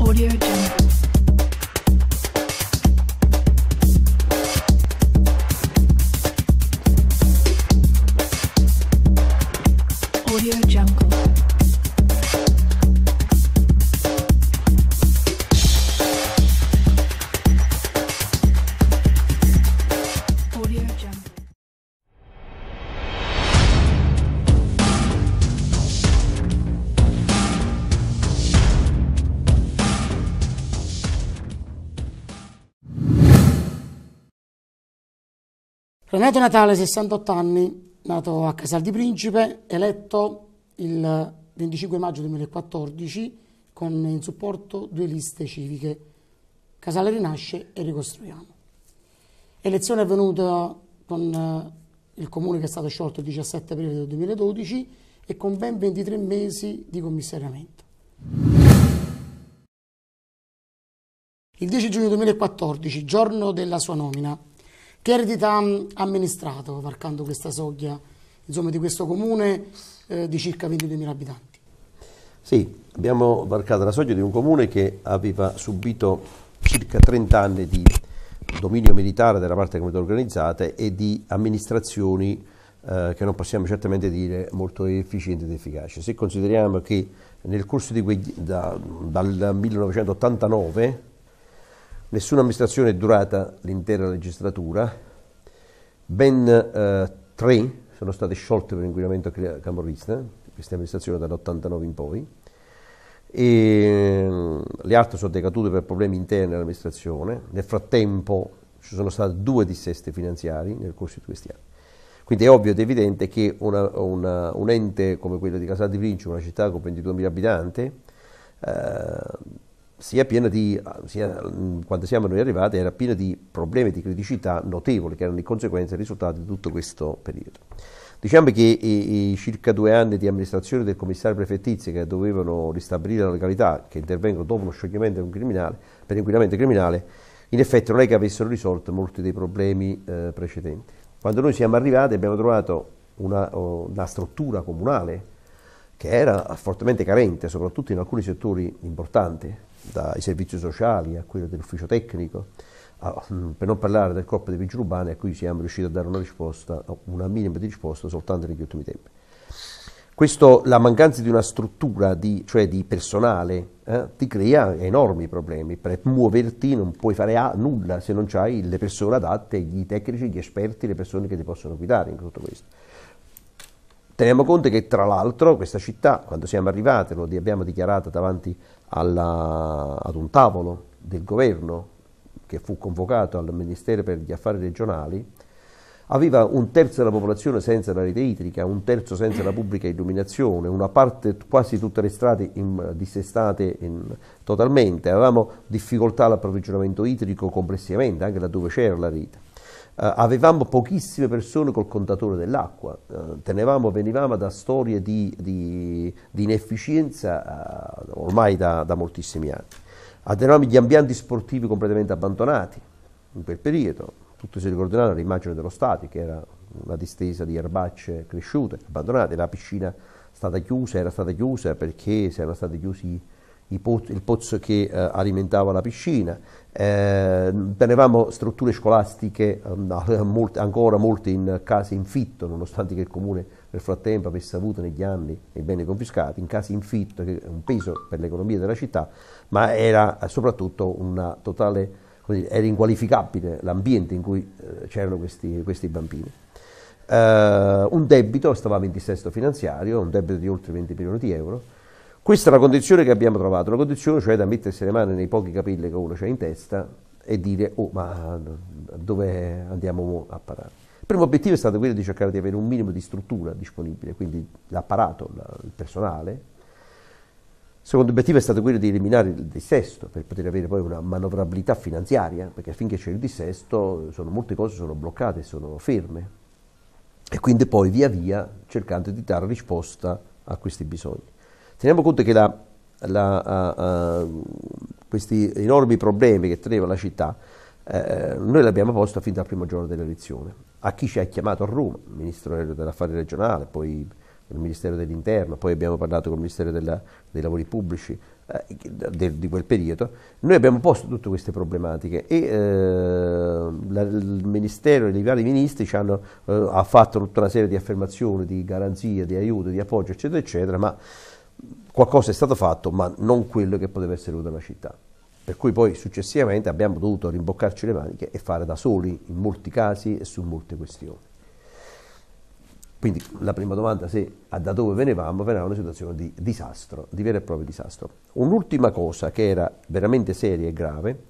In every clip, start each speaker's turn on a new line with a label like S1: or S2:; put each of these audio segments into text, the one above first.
S1: Audio Jungle.
S2: Renato Natale, 68 anni, nato a Casal di Principe, eletto il 25 maggio 2014 con in supporto due liste civiche. Casale rinasce e ricostruiamo. Elezione avvenuta con eh, il comune che è stato sciolto il 17 aprile del 2012 e con ben 23 mesi di commissariamento. Il 10 giugno 2014, giorno della sua nomina, che eredità ha mm, amministrato varcando questa soglia insomma, di questo comune eh, di circa 22.000 abitanti?
S1: Sì, abbiamo varcato la soglia di un comune che aveva subito circa 30 anni di dominio militare della parte comunità organizzate e di amministrazioni eh, che non possiamo certamente dire molto efficienti ed efficaci. Se consideriamo che nel corso di quei, da, dal 1989 Nessuna amministrazione è durata l'intera legislatura, ben eh, tre sono state sciolte per inquinamento camorrista, queste amministrazioni dall'89 in poi, e mm, le altre sono decadute per problemi interni all'amministrazione, nel frattempo ci sono stati due dissesti finanziari nel corso di questi anni. Quindi è ovvio ed evidente che una, una, un ente come quello di Casal di Vinci, una città con 22.000 abitanti, eh, sia piena di, sia, quando siamo noi arrivati, era piena di problemi di criticità notevoli che erano di conseguenza il risultato di tutto questo periodo. Diciamo che i, i circa due anni di amministrazione del commissario prefettizio che dovevano ristabilire la legalità, che intervengono dopo lo scioglimento criminale, per inquinamento criminale, in effetti non è che avessero risolto molti dei problemi eh, precedenti. Quando noi siamo arrivati abbiamo trovato una, una struttura comunale che era fortemente carente, soprattutto in alcuni settori importanti, dai servizi sociali a quello dell'ufficio tecnico, a, mm, per non parlare del corpo dei vigili urbani a cui siamo riusciti a dare una risposta, una minima di risposta soltanto negli ultimi tempi. Questo, la mancanza di una struttura, di, cioè di personale, eh, ti crea enormi problemi. Per muoverti non puoi fare a, nulla se non hai le persone adatte, gli tecnici, gli esperti, le persone che ti possono guidare in tutto questo. Teniamo conto che tra l'altro questa città, quando siamo arrivati, lo abbiamo dichiarato davanti alla, ad un tavolo del governo che fu convocato al Ministero per gli Affari regionali, aveva un terzo della popolazione senza la rete idrica, un terzo senza la pubblica illuminazione, una parte, quasi tutte le strade in, dissestate in, totalmente, avevamo difficoltà all'approvvigionamento idrico complessivamente, anche laddove c'era la rete. Eh, avevamo pochissime persone col contatore dell'acqua, eh, tenevamo, venivamo da storie di, di, di inefficienza eh, ormai da, da moltissimi anni. Avevamo gli ambienti sportivi completamente abbandonati in quel periodo, tutti si ricorderanno l'immagine dello stadio che era una distesa di erbacce cresciute, abbandonate, la piscina stata chiusa, era stata chiusa perché si erano stati chiusi il pozzo che eh, alimentava la piscina, eh, tenevamo strutture scolastiche eh, molte, ancora molte in case in nonostante che il comune nel frattempo avesse avuto negli anni i beni confiscati, in case in che è un peso per l'economia della città, ma era eh, soprattutto una totale, dire, era inqualificabile l'ambiente in cui eh, c'erano questi, questi bambini. Uh, un debito, stavamo in dissesto finanziario, un debito di oltre 20 milioni di euro, questa è la condizione che abbiamo trovato, la condizione cioè da mettersi le mani nei pochi capelli che uno c'ha in testa e dire oh ma dove andiamo a parare? Il primo obiettivo è stato quello di cercare di avere un minimo di struttura disponibile, quindi l'apparato, il personale. Il secondo obiettivo è stato quello di eliminare il dissesto per poter avere poi una manovrabilità finanziaria, perché finché c'è il dissesto sono, molte cose sono bloccate, sono ferme. E quindi poi via via cercando di dare risposta a questi bisogni. Teniamo conto che la, la, uh, uh, questi enormi problemi che teneva la città, eh, noi li abbiamo posti fin dal primo giorno dell'elezione. A chi ci ha chiamato a Roma, il Ministro dell'Affari Regionale, poi il Ministero dell'Interno, poi abbiamo parlato con il Ministero della, dei Lavori Pubblici eh, de, di quel periodo, noi abbiamo posto tutte queste problematiche e eh, la, il Ministero e i vari ministri ci hanno eh, fatto tutta una serie di affermazioni, di garanzie, di aiuto, di appoggio, eccetera, eccetera, ma qualcosa è stato fatto, ma non quello che poteva essere venuto da una città. Per cui poi successivamente abbiamo dovuto rimboccarci le maniche e fare da soli in molti casi e su molte questioni. Quindi la prima domanda, se da dove venivamo, era una situazione di disastro, di vero e proprio disastro. Un'ultima cosa che era veramente seria e grave,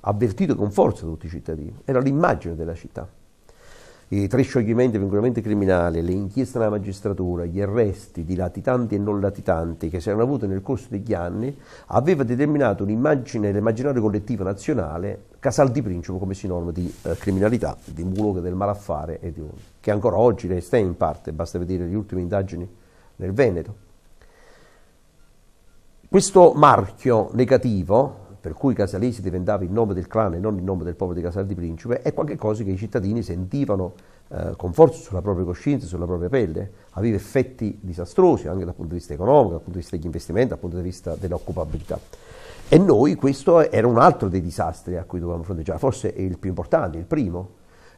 S1: avvertito con forza da tutti i cittadini, era l'immagine della città. I tre scioglimenti per criminali, le inchieste della magistratura, gli arresti di latitanti e non latitanti che si erano avuti nel corso degli anni, aveva determinato un'immagine, l'immaginario collettivo nazionale, Casal di Principe come sinonimo di eh, criminalità, di un luogo del malaffare e di che ancora oggi resta in parte, basta vedere le ultime indagini nel Veneto. Questo marchio negativo per cui Casalesi diventava il nome del clan e non il nome del popolo di Casal di Principe, è qualcosa che i cittadini sentivano eh, con forza sulla propria coscienza, sulla propria pelle, aveva effetti disastrosi anche dal punto di vista economico, dal punto di vista degli investimenti, dal punto di vista dell'occupabilità. E noi questo era un altro dei disastri a cui dovevamo fronteggiare, forse il più importante, il primo,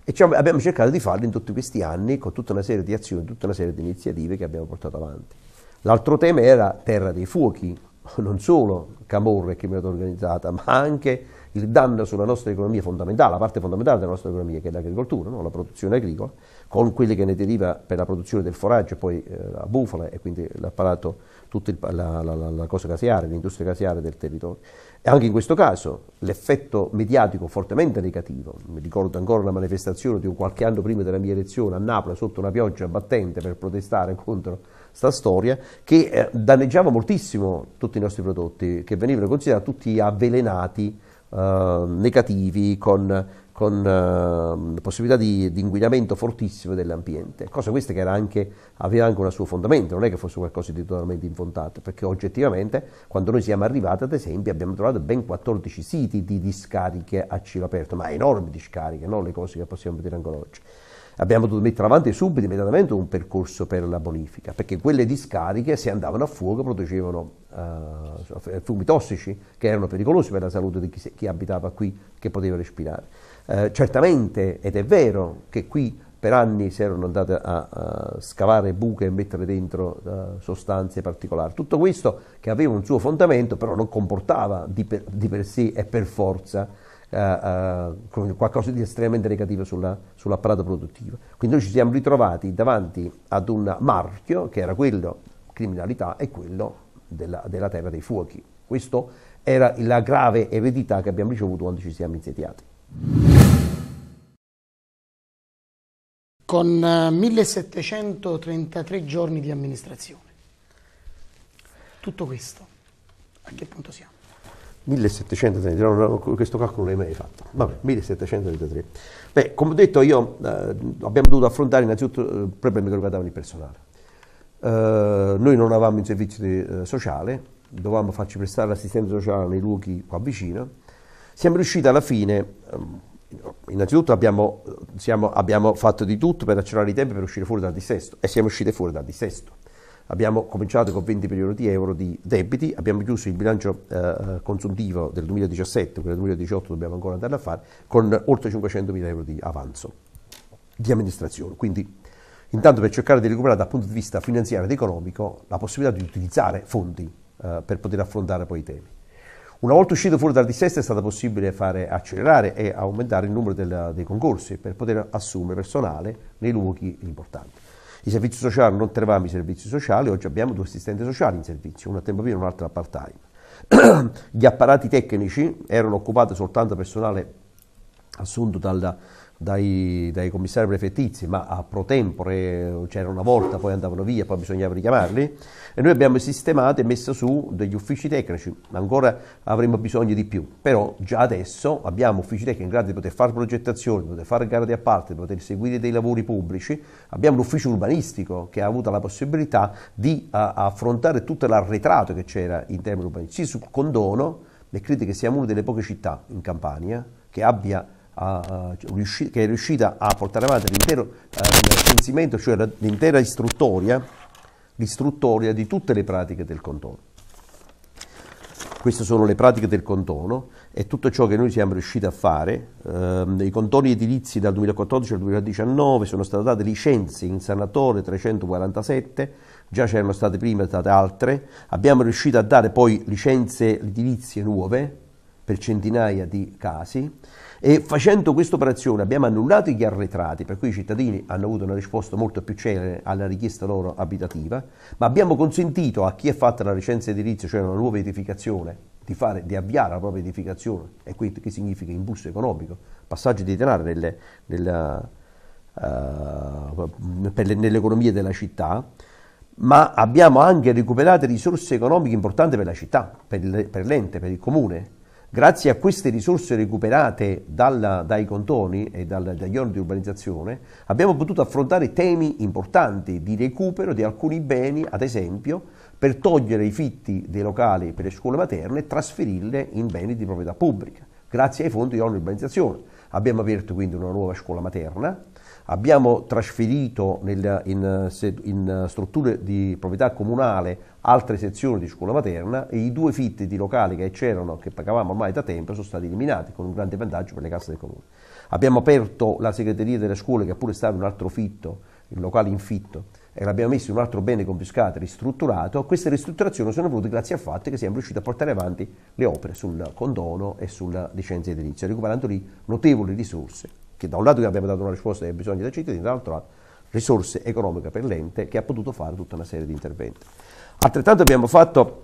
S1: e cioè abbiamo cercato di farlo in tutti questi anni con tutta una serie di azioni, tutta una serie di iniziative che abbiamo portato avanti. L'altro tema era Terra dei Fuochi, non solo, camorra e criminalità organizzata, ma anche il danno sulla nostra economia fondamentale, la parte fondamentale della nostra economia che è l'agricoltura, no? la produzione agricola, con quelli che ne deriva per la produzione del foraggio, e poi eh, la bufala e quindi l'apparato, tutta la, la, la, cosa casearia, l'industria casearia del territorio. E anche in questo caso l'effetto mediatico fortemente negativo, mi ricordo ancora una manifestazione di qualche anno prima della mia elezione a Napoli sotto una pioggia battente per protestare contro questa storia, che eh, danneggiava moltissimo tutti i nostri prodotti, che venivano considerati tutti avvelenati, eh, negativi, con con uh, possibilità di, di, inguinamento fortissimo dell'ambiente, cosa questa che anche, aveva anche un suo fondamento, non è che fosse qualcosa di totalmente infondato, perché oggettivamente quando noi siamo arrivati, ad esempio, abbiamo trovato ben 14 siti di discariche a cielo aperto, ma enormi discariche, non le cose che possiamo vedere ancora oggi. Abbiamo dovuto mettere avanti subito, immediatamente, un percorso per la bonifica, perché quelle discariche, se andavano a fuoco, producevano uh, fumi tossici che erano pericolosi per la salute di chi, chi abitava qui, che poteva respirare. Eh, certamente, ed è vero, che qui per anni si erano andate a, a scavare buche e mettere dentro uh, sostanze particolari. Tutto questo che aveva un suo fondamento, però non comportava di per, di per sé e per forza uh, uh, qualcosa di estremamente negativo sulla, sull'apparato produttivo. Quindi noi ci siamo ritrovati davanti ad un marchio che era quello criminalità e quello della, della terra dei fuochi. Questa era la grave eredità che abbiamo ricevuto quando ci siamo insediati.
S2: Con 1733 eh, giorni di amministrazione. Tutto questo, a che punto siamo?
S1: 1733, no, questo calcolo non l'hai mai fatto. Vabbè, 1733. Beh, come ho detto io, eh, abbiamo dovuto affrontare innanzitutto eh, problemi che riguardavano il personale. Eh, noi non avevamo il servizio di, eh, sociale, dovevamo farci prestare l'assistenza sociale nei luoghi qua vicino. Siamo riusciti alla fine Ehm, innanzitutto abbiamo, siamo, abbiamo, fatto di tutto per accelerare i tempi per uscire fuori dal dissesto e siamo usciti fuori dal dissesto. Abbiamo cominciato con 20 milioni di euro di debiti, abbiamo chiuso il bilancio eh, consuntivo del 2017, quello del 2018 dobbiamo ancora andare a fare, con oltre 500 mila euro di avanzo di amministrazione. Quindi intanto per cercare di recuperare dal punto di vista finanziario ed economico la possibilità di utilizzare fondi eh, per poter affrontare poi i temi. Una volta uscito fuori dal dissesto è stato possibile fare accelerare e aumentare il numero del, dei concorsi per poter assumere personale nei luoghi importanti. I servizi sociali, non trovavamo i servizi sociali, oggi abbiamo due assistenti sociali in servizio, uno a tempo pieno e un'altra a part time. Gli apparati tecnici erano occupati soltanto da personale assunto dalla dai, dai, commissari prefettizi, ma a pro tempore, c'era una volta, poi andavano via, poi bisognava richiamarli, e noi abbiamo sistemato e messo su degli uffici tecnici, ancora avremmo bisogno di più, però già adesso abbiamo uffici tecnici in grado di poter fare progettazione, di poter fare gare di appalto, di poter seguire dei lavori pubblici, abbiamo l'ufficio urbanistico che ha avuto la possibilità di a, affrontare tutto l'arretrato che c'era in termini urbanistici, sul condono, le che siamo una delle poche città in Campania che abbia a, cioè, che è riuscita a portare avanti l'intero eh, censimento, cioè l'intera istruttoria, l'istruttoria di tutte le pratiche del contorno queste sono le pratiche del contorno e tutto ciò che noi siamo riusciti a fare. Ehm, I condoni edilizi dal 2014 al 2019 sono state date licenze in sanatore 347, già c'erano state prima state altre, abbiamo riuscito a dare poi licenze edilizie nuove, per centinaia di casi e facendo questa operazione abbiamo annullato gli arretrati, per cui i cittadini hanno avuto una risposta molto più celere alla richiesta loro abitativa, ma abbiamo consentito a chi è fatta la licenza edilizia, cioè una nuova edificazione, di, fare, di, avviare la propria edificazione, e questo che significa impulso economico, passaggio di denaro nelle, nella, uh, le, nell'economia della città, ma abbiamo anche recuperato risorse economiche importanti per la città, per, le, per l'ente, per il comune, Grazie a queste risorse recuperate dalla, dai contoni e dal, dagli ordini di urbanizzazione abbiamo potuto affrontare temi importanti di recupero di alcuni beni, ad esempio per togliere i fitti dei locali per le scuole materne e trasferirle in beni di proprietà pubblica, grazie ai fondi di ordine di urbanizzazione. Abbiamo aperto quindi una nuova scuola materna Abbiamo trasferito nel, in, in, strutture di proprietà comunale altre sezioni di scuola materna e i due fitti di locali che c'erano, che pagavamo ormai da tempo, sono stati eliminati con un grande vantaggio per le casse del comune. Abbiamo aperto la segreteria delle scuole, che è pure stato un altro fitto, il locale infitto, e l'abbiamo messo in un altro bene confiscato, ristrutturato. Queste ristrutturazioni sono venute grazie al fatto che siamo riusciti a portare avanti le opere sul condono e sulla licenza edilizia, recuperando lì notevoli risorse che da un lato aveva dato una risposta ai bisogni dei cittadini, dall'altro lato risorse economiche per l'ente che ha potuto fare tutta una serie di interventi. Altrettanto abbiamo fatto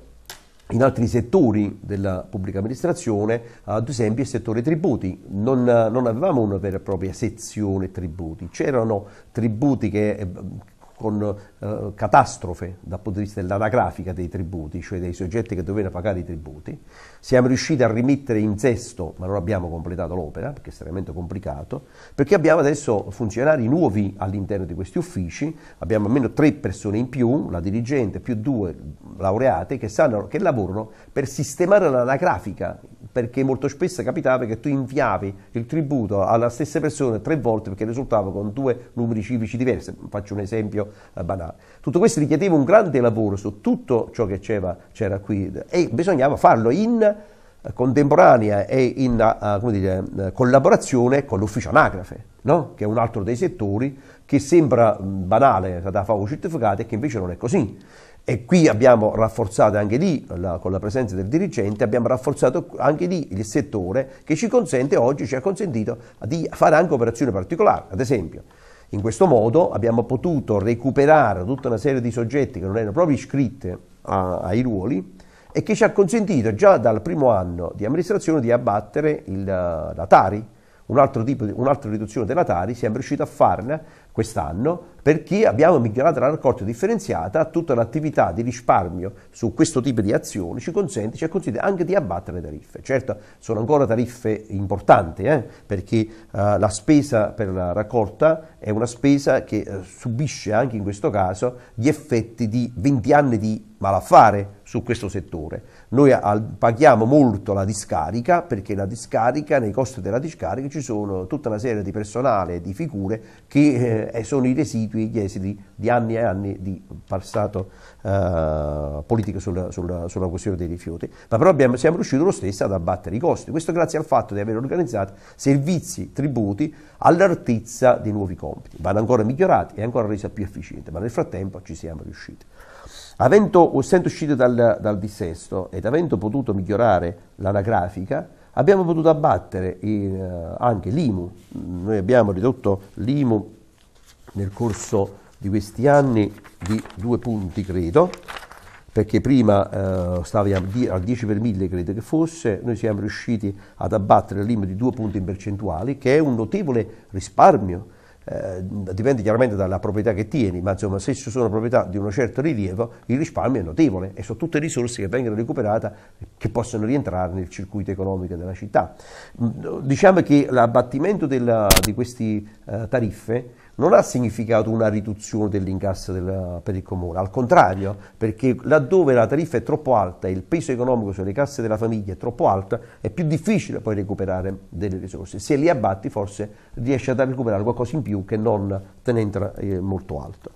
S1: in altri settori della pubblica amministrazione, ad esempio il settore tributi, non, non avevamo una vera e propria sezione tributi, c'erano tributi che eh, con eh, catastrofe dal punto di vista dell'anagrafica dei tributi, cioè dei soggetti che dovevano pagare i tributi. Siamo riusciti a rimettere in sesto, ma non abbiamo completato l'opera, perché è estremamente complicato, perché abbiamo adesso funzionari nuovi all'interno di questi uffici, abbiamo almeno tre persone in più, la dirigente più due laureate, che, sanno, che lavorano per sistemare l'anagrafica perché molto spesso capitava che tu inviavi il tributo alla stessa persona tre volte perché risultava con due numeri civici diversi. Faccio un esempio eh, banale. Tutto questo richiedeva un grande lavoro su tutto ciò che c'era, qui e bisognava farlo in eh, contemporanea e in eh, eh, dire, collaborazione con l'ufficio anagrafe, no? che è un altro dei settori che sembra banale da favo certificato e che invece non è così. E qui abbiamo rafforzato anche lì, la, con la presenza del dirigente, abbiamo rafforzato anche lì il settore che ci consente oggi, ci ha consentito di fare anche operazioni particolari. Ad esempio, in questo modo abbiamo potuto recuperare tutta una serie di soggetti che non erano proprio iscritti a, ai ruoli e che ci ha consentito già dal primo anno di amministrazione di abbattere il, eh, la Tari, un altro tipo, un'altra riduzione della Tari, siamo riusciti a farne quest'anno, perché abbiamo migliorato la raccolta differenziata, tutta l'attività di risparmio su questo tipo di azioni ci consente, ci consente anche di abbattere le tariffe. Certo, sono ancora tariffe importanti, eh, perché eh, la spesa per la raccolta è una spesa che eh, subisce anche in questo caso gli effetti di 20 anni di malaffare su questo settore. Noi al, paghiamo molto la discarica perché la discarica, nei costi della discarica ci sono tutta una serie di personale, e di figure che eh, eh, sono i residui, gli esiti di anni e anni di passato eh, politico sulla, sulla, sulla, questione dei rifiuti. Ma però abbiamo, siamo riusciti lo stesso ad abbattere i costi. Questo grazie al fatto di aver organizzato servizi, tributi all'altezza dei nuovi compiti. Vanno ancora migliorati e ancora resa più efficiente, ma nel frattempo ci siamo riusciti. Avendo, essendo usciti dal, dal, dissesto ed avendo potuto migliorare l'anagrafica, abbiamo potuto abbattere eh, anche l'IMU. Noi abbiamo ridotto l'IMU nel corso di questi anni di due punti, credo, perché prima eh, stavi al 10 per 1000 credo che fosse, noi siamo riusciti ad abbattere l'IMU di due punti in percentuali, che è un notevole risparmio eh, dipende chiaramente dalla proprietà che tieni, ma insomma se ci sono proprietà di uno certo rilievo il risparmio è notevole e sono tutte risorse che vengono recuperate che possono rientrare nel circuito economico della città. Mm, diciamo che l'abbattimento della, di queste eh, tariffe non ha significato una riduzione dell'incasso della, per il comune, al contrario, perché laddove la tariffa è troppo alta e il peso economico sulle casse della famiglia è troppo alto, è più difficile poi recuperare delle risorse. Se li abbatti forse riesci a recuperare qualcosa in più che non tenendola eh, molto alto.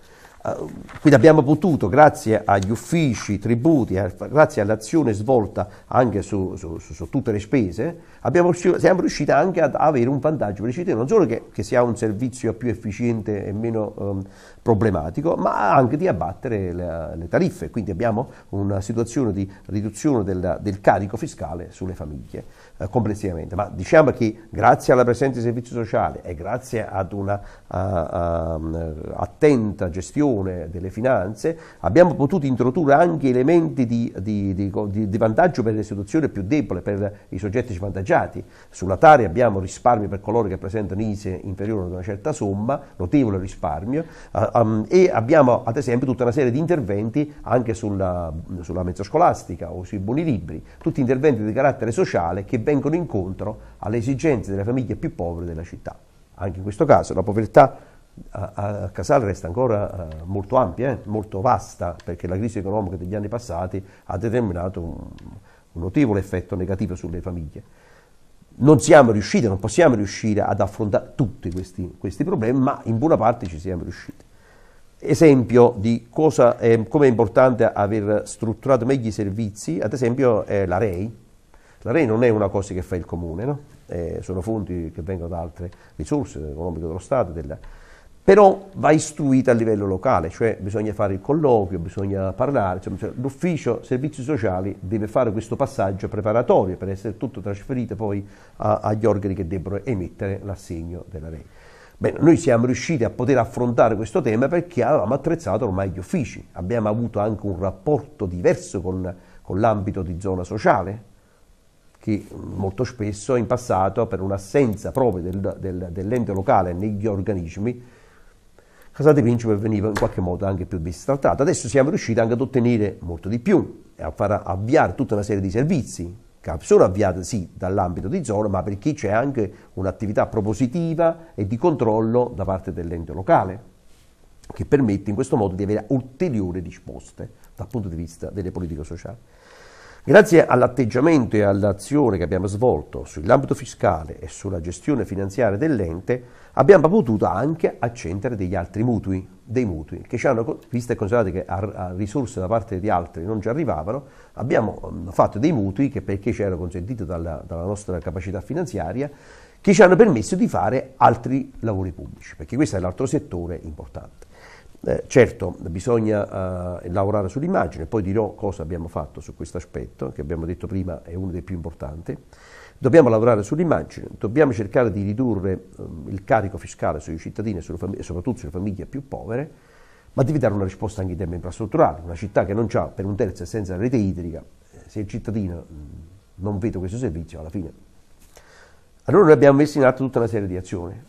S1: Eh, quindi abbiamo potuto, grazie agli uffici, tributi, eh, grazie all'azione svolta anche su, su, su tutte le spese, abbiamo, siamo riusciti anche ad avere un vantaggio per i cittadini, non solo che, che si ha un servizio più efficiente e meno um, problematico, ma anche di abbattere le, le, tariffe, quindi abbiamo una situazione di riduzione del, del carico fiscale sulle famiglie eh, complessivamente. Ma diciamo che grazie alla presenza di servizi sociali e grazie ad una a, a, mm, attenta gestione delle finanze abbiamo potuto introdurre anche elementi di, di, di, di vantaggio per le istituzioni più deboli, per i soggetti svantaggiati. Sulla Tari abbiamo risparmi per coloro che presentano ISE inferiore ad una certa somma, notevole risparmio, eh, um, e abbiamo ad esempio tutta una serie di interventi anche sulla, sulla mezza o sui buoni libri, tutti interventi di carattere sociale che vengono incontro alle esigenze delle famiglie più povere della città. Anche in questo caso la povertà a, a Casale resta ancora uh, molto ampia, eh, molto vasta, perché la crisi economica degli anni passati ha determinato un, un notevole effetto negativo sulle famiglie. Non siamo riusciti, non possiamo riuscire ad affrontare tutti questi, questi problemi, ma in buona parte ci siamo riusciti esempio di come è importante aver strutturato meglio i servizi, ad esempio eh, la REI, la REI non è una cosa che fa il comune, no? eh, sono fondi che vengono da altre risorse economiche dello Stato, della... però va istruita a livello locale, cioè bisogna fare il colloquio, bisogna parlare, cioè, l'ufficio servizi sociali deve fare questo passaggio preparatorio per essere tutto trasferito poi a, agli organi che debbono emettere l'assegno della REI. Bene, noi siamo riusciti a poter affrontare questo tema perché avevamo attrezzato ormai gli uffici, abbiamo avuto anche un rapporto diverso con, con l'ambito di zona sociale, che molto spesso in passato per un'assenza proprio del, del, dell'ente locale negli organismi Casa dei Principe veniva in qualche modo anche più bistrattata. Adesso siamo riusciti anche ad ottenere molto di più e a far avviare tutta una serie di servizi che sono avviati sì dall'ambito di zona, ma perché c'è anche un'attività propositiva e di controllo da parte dell'ente locale che permette in questo modo di avere ulteriori risposte dal punto di vista delle politiche sociali. Grazie all'atteggiamento e all'azione che abbiamo svolto sull'ambito fiscale e sulla gestione finanziaria dell'ente, abbiamo potuto anche accendere degli altri mutui, dei mutui che ci hanno, visto e considerato che a, a risorse da parte di altri non ci arrivavano, abbiamo fatto dei mutui che perché ci erano consentiti dalla, dalla nostra capacità finanziaria, che ci hanno permesso di fare altri lavori pubblici, perché questo è l'altro settore importante. Eh, certo, bisogna eh, lavorare sull'immagine, poi dirò cosa abbiamo fatto su questo aspetto, che abbiamo detto prima è uno dei più importanti. Dobbiamo lavorare sull'immagine, dobbiamo cercare di ridurre eh, il carico fiscale sui cittadini e, fam- e soprattutto sulle famiglie più povere, ma devi dare una risposta anche in termini infrastrutturali. Una città che non ha per un terzo senza rete idrica, eh, se il cittadino mm, non vede questo servizio, alla fine. Allora noi abbiamo messo in atto tutta una serie di azioni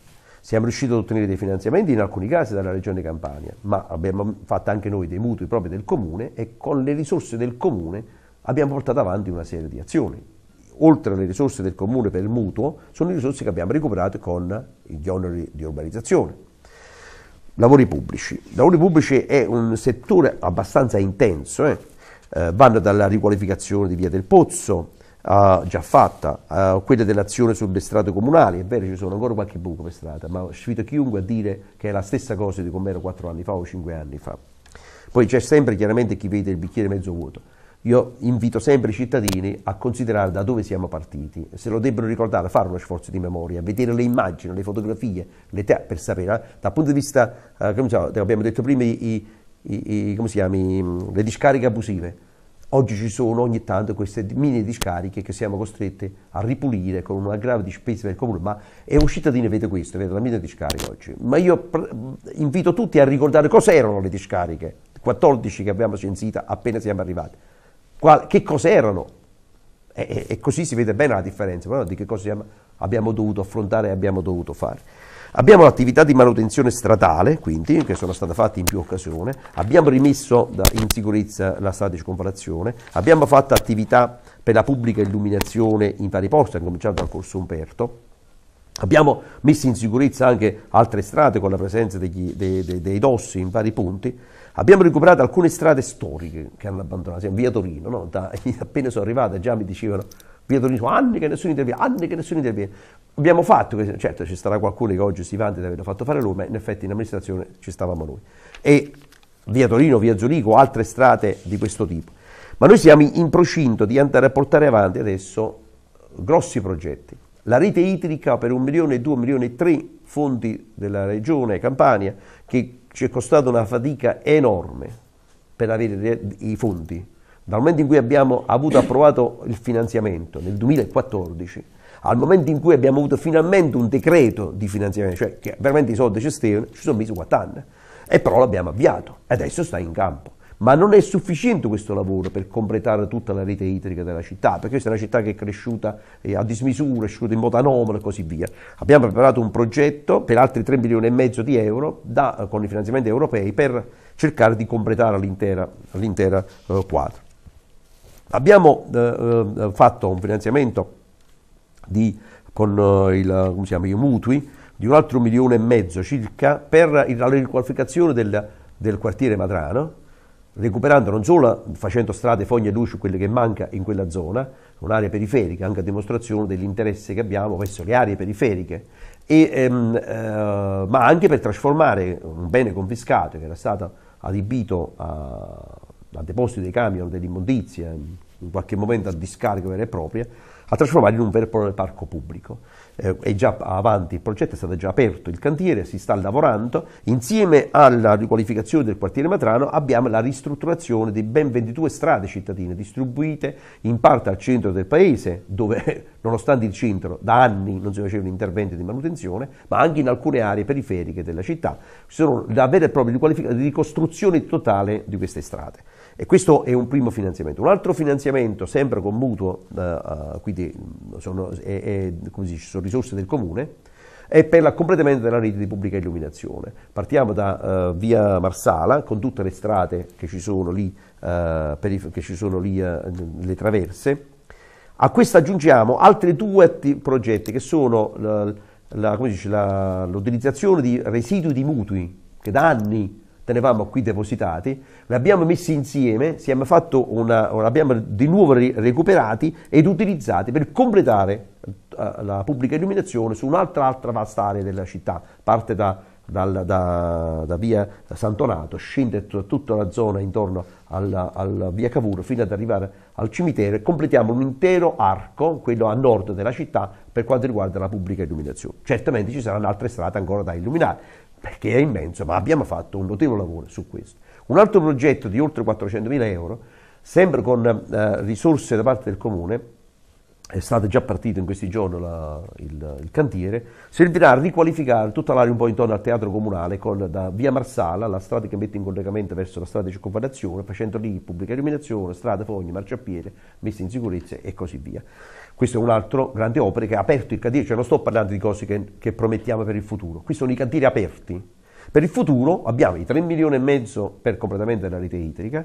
S1: siamo riusciti ad ottenere dei finanziamenti in alcuni casi dalla Regione Campania, ma abbiamo fatto anche noi dei mutui propri del Comune e con le risorse del Comune abbiamo portato avanti una serie di azioni. Oltre alle risorse del Comune per il mutuo, sono le risorse che abbiamo recuperato con gli oneri di urbanizzazione. Lavori pubblici. Lavori pubblici è un settore abbastanza intenso, eh? Eh, vanno dalla riqualificazione di Via del Pozzo, uh, già fatta, uh, quella dell'azione sulle strade comunali, è vero ci sono ancora qualche buco per strada, ma sfido chiunque a dire che è la stessa cosa di come ero 4 anni fa o 5 anni fa. Poi c'è sempre chiaramente chi vede il bicchiere mezzo vuoto. Io invito sempre i cittadini a considerare da dove siamo partiti, se lo debbono ricordare, fare uno sforzo di memoria, vedere le immagini, le fotografie, le te- per sapere, eh, dal punto di vista, eh, come diciamo, abbiamo detto prima, i, i, i, chiama, le discariche abusive Oggi ci sono ogni tanto queste mini discariche che siamo costretti a ripulire con una grave dispensa del comune, ma è un di vede questo, vedete la mini discarica oggi. Ma io invito tutti a ricordare cos'erano le discariche, 14 che abbiamo censita appena siamo arrivati, Qual, che cos'erano. E, e, e, così si vede bene la differenza, però di che cosa siamo, abbiamo dovuto affrontare e abbiamo dovuto fare. Abbiamo l'attività di manutenzione stradale, quindi, che sono state fatte in più occasioni, abbiamo rimesso in sicurezza la strada di circonvalazione, abbiamo fatto attività per la pubblica illuminazione in vari posti, a cominciare dal Corso Umberto, Abbiamo messo in sicurezza anche altre strade con la presenza degli, dei, dei, dei, dossi in vari punti. Abbiamo recuperato alcune strade storiche che hanno abbandonato, siamo via Torino, no? da, appena sono arrivata già mi dicevano via Torino, anni che nessuno interviene, anni che nessuno interviene. Abbiamo fatto, certo ci sarà qualcuno che oggi si vanta di averlo fatto fare lui, ma in effetti in amministrazione ci stavamo noi. E via Torino, via Zurigo, altre strade di questo tipo. Ma noi siamo in procinto di andare a portare avanti adesso grossi progetti. La rete idrica per un milione, 2 milioni e tre fondi della regione Campania, che ci è costato una fatica enorme per avere i fondi dal momento in cui abbiamo avuto approvato il finanziamento nel 2014 al momento in cui abbiamo avuto finalmente un decreto di finanziamento, cioè che veramente i soldi ci stavano, ci sono messi 4 anni. E però l'abbiamo avviato adesso sta in campo. Ma non è sufficiente questo lavoro per completare tutta la rete idrica della città, perché questa è una città che è cresciuta eh, a dismisura, è cresciuta in modo anomalo e così via. Abbiamo preparato un progetto per altri 3 milioni e mezzo di euro da, eh, con i finanziamenti europei per cercare di completare l'intera, l'intera eh, quadro. Abbiamo eh, eh, fatto un finanziamento di, con eh, il, chiama, i mutui di un altro milione e mezzo circa per la riqualificazione del, del quartiere Madrano, recuperando non solo facendo strade, fogne e luci quelle che manca in quella zona, un'area periferica, anche a dimostrazione dell'interesse che abbiamo verso le aree periferiche, e, ehm, eh, ma anche per trasformare un bene confiscato che era stato adibito a a depositi dei camion, dell'immondizia, in qualche momento a discarico vere e proprie, a trasformare in un vero e proprio parco pubblico. Eh, è già avanti il progetto, è stato già aperto il cantiere, si sta lavorando. Insieme alla riqualificazione del quartiere Matrano abbiamo la ristrutturazione di ben 22 strade cittadine distribuite in parte al centro del paese, dove nonostante il centro da anni non si facevano interventi di manutenzione, ma anche in alcune aree periferiche della città. Ci sono la vera e propria ricostruzione totale di queste strade. E questo è un primo finanziamento. Un altro finanziamento, sempre con mutuo, eh, eh, quindi sono, è, è, dice, sono, risorse del comune, è per il completamento della rete di pubblica illuminazione. Partiamo da eh, via Marsala, con tutte le strade che ci sono lì, eh, che ci sono lì eh, le traverse. A questo aggiungiamo altri due progetti che sono l'utilizzazione di residui di mutui, che da anni tenevamo qui depositati, li abbiamo messi insieme, una, li abbiamo di nuovo recuperati ed utilizzati per completare eh, la pubblica illuminazione su un'altra altra vasta area della città, parte da, dal, da, da via Santonato, scende tutta la zona intorno alla via Cavour fino ad arrivare al cimitero e completiamo un intero arco, quello a nord della città, per quanto riguarda la pubblica illuminazione. Certamente ci saranno altre strade ancora da illuminare, perché è immenso, ma abbiamo fatto un notevole lavoro su questo. Un altro progetto di oltre 400.000 euro, sempre con eh, risorse da parte del comune, è stato già partito in questi giorni la, il, il, cantiere, servirà a riqualificare tutta l'area un po' intorno al teatro comunale con da via Marsala, la strada che mette in collegamento verso la strada di circonvallazione, facendo lì pubblica illuminazione, strade, fogni, marciapiede, messa in sicurezza e così via. Questo è un altro grande opera che ha aperto il cantiere, cioè non sto parlando di cose che, che promettiamo per il futuro, qui sono i cantieri aperti. Per il futuro abbiamo i 3 milioni e mezzo per completamento della rete idrica,